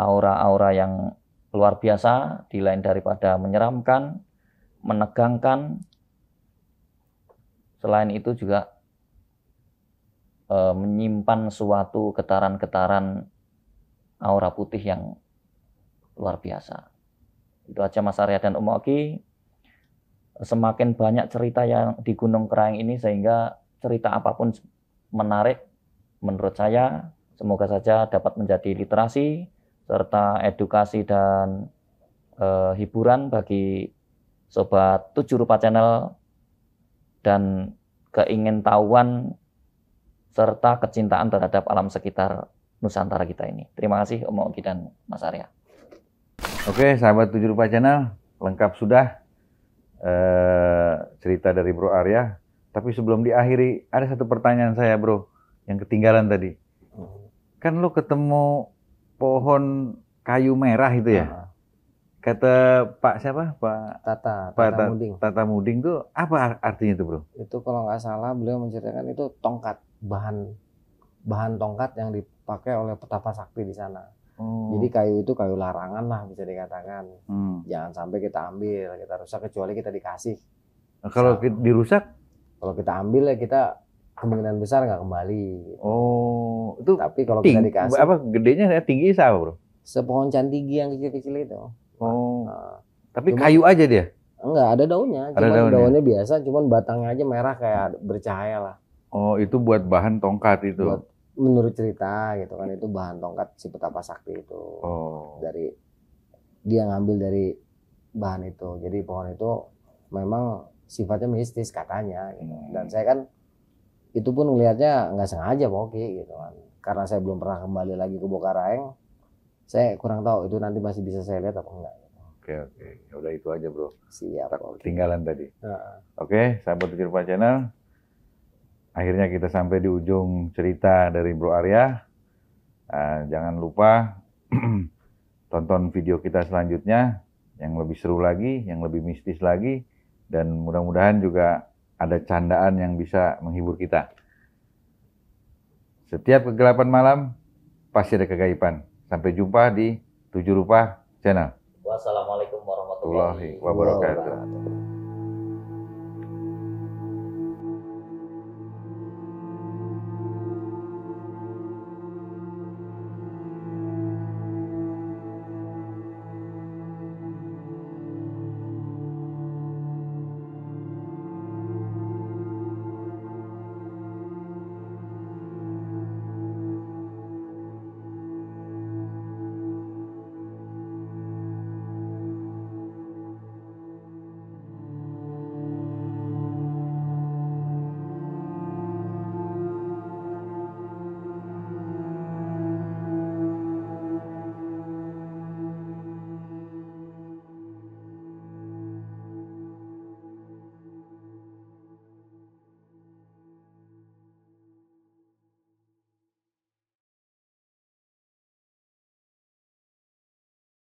aura-aura yang luar biasa di lain daripada menyeramkan, menegangkan. Selain itu juga e, menyimpan suatu getaran-getaran aura putih yang luar biasa. Itu aja Mas Arya dan Om Oki. Semakin banyak cerita yang di Gunung Kerang ini sehingga cerita apapun menarik menurut saya. Semoga saja dapat menjadi literasi serta edukasi dan e, hiburan bagi sobat tujuh rupa channel dan keingintahuan serta kecintaan terhadap alam sekitar Nusantara kita ini. Terima kasih Om Oki dan Mas Arya. Oke, sahabat tujuh rupa channel, lengkap sudah eh, cerita dari Bro Arya. Tapi sebelum diakhiri, ada satu pertanyaan saya Bro, yang ketinggalan tadi. Kan lo ketemu pohon kayu merah itu ya? Kata Pak siapa? Pak Tata, Pak Tata, Muding. Tata Muding tuh apa artinya itu Bro? Itu kalau nggak salah beliau menceritakan itu tongkat, bahan bahan tongkat yang di dipakai oleh petapa sakti di sana. Hmm. Jadi kayu itu kayu larangan lah bisa dikatakan. Hmm. Jangan sampai kita ambil, kita rusak kecuali kita dikasih. Nah, kalau kita dirusak? Kalau kita ambil ya kita kemungkinan besar nggak kembali. Oh, itu. Tapi kalau kita dikasih. Apa gedenya tinggi sama bro? Sepohon cantigi yang kecil-kecil itu. Oh. Nah, Tapi cuman, kayu aja dia? Enggak, ada daunnya. Ada daunnya. daunnya biasa, cuman batangnya aja merah kayak bercahaya lah. Oh, itu buat bahan tongkat itu. Buat menurut cerita gitu kan itu bahan tongkat si petapa sakti itu oh. dari dia ngambil dari bahan itu jadi pohon itu memang sifatnya mistis katanya gitu. hmm. dan saya kan itu pun melihatnya nggak sengaja pokoknya gitu kan karena saya belum pernah kembali lagi ke Bokaraeng saya kurang tahu itu nanti masih bisa saya lihat apa enggak oke oke ya udah itu aja bro siap tinggalan ketinggalan tadi uh. oke sahabat Tirpa Channel akhirnya kita sampai di ujung cerita dari Bro Arya. Uh, jangan lupa tonton video kita selanjutnya yang lebih seru lagi, yang lebih mistis lagi, dan mudah-mudahan juga ada candaan yang bisa menghibur kita. Setiap kegelapan malam, pasti ada kegaiban. Sampai jumpa di Tujuh Rupa Channel. Wassalamualaikum warahmatullahi wabarakatuh.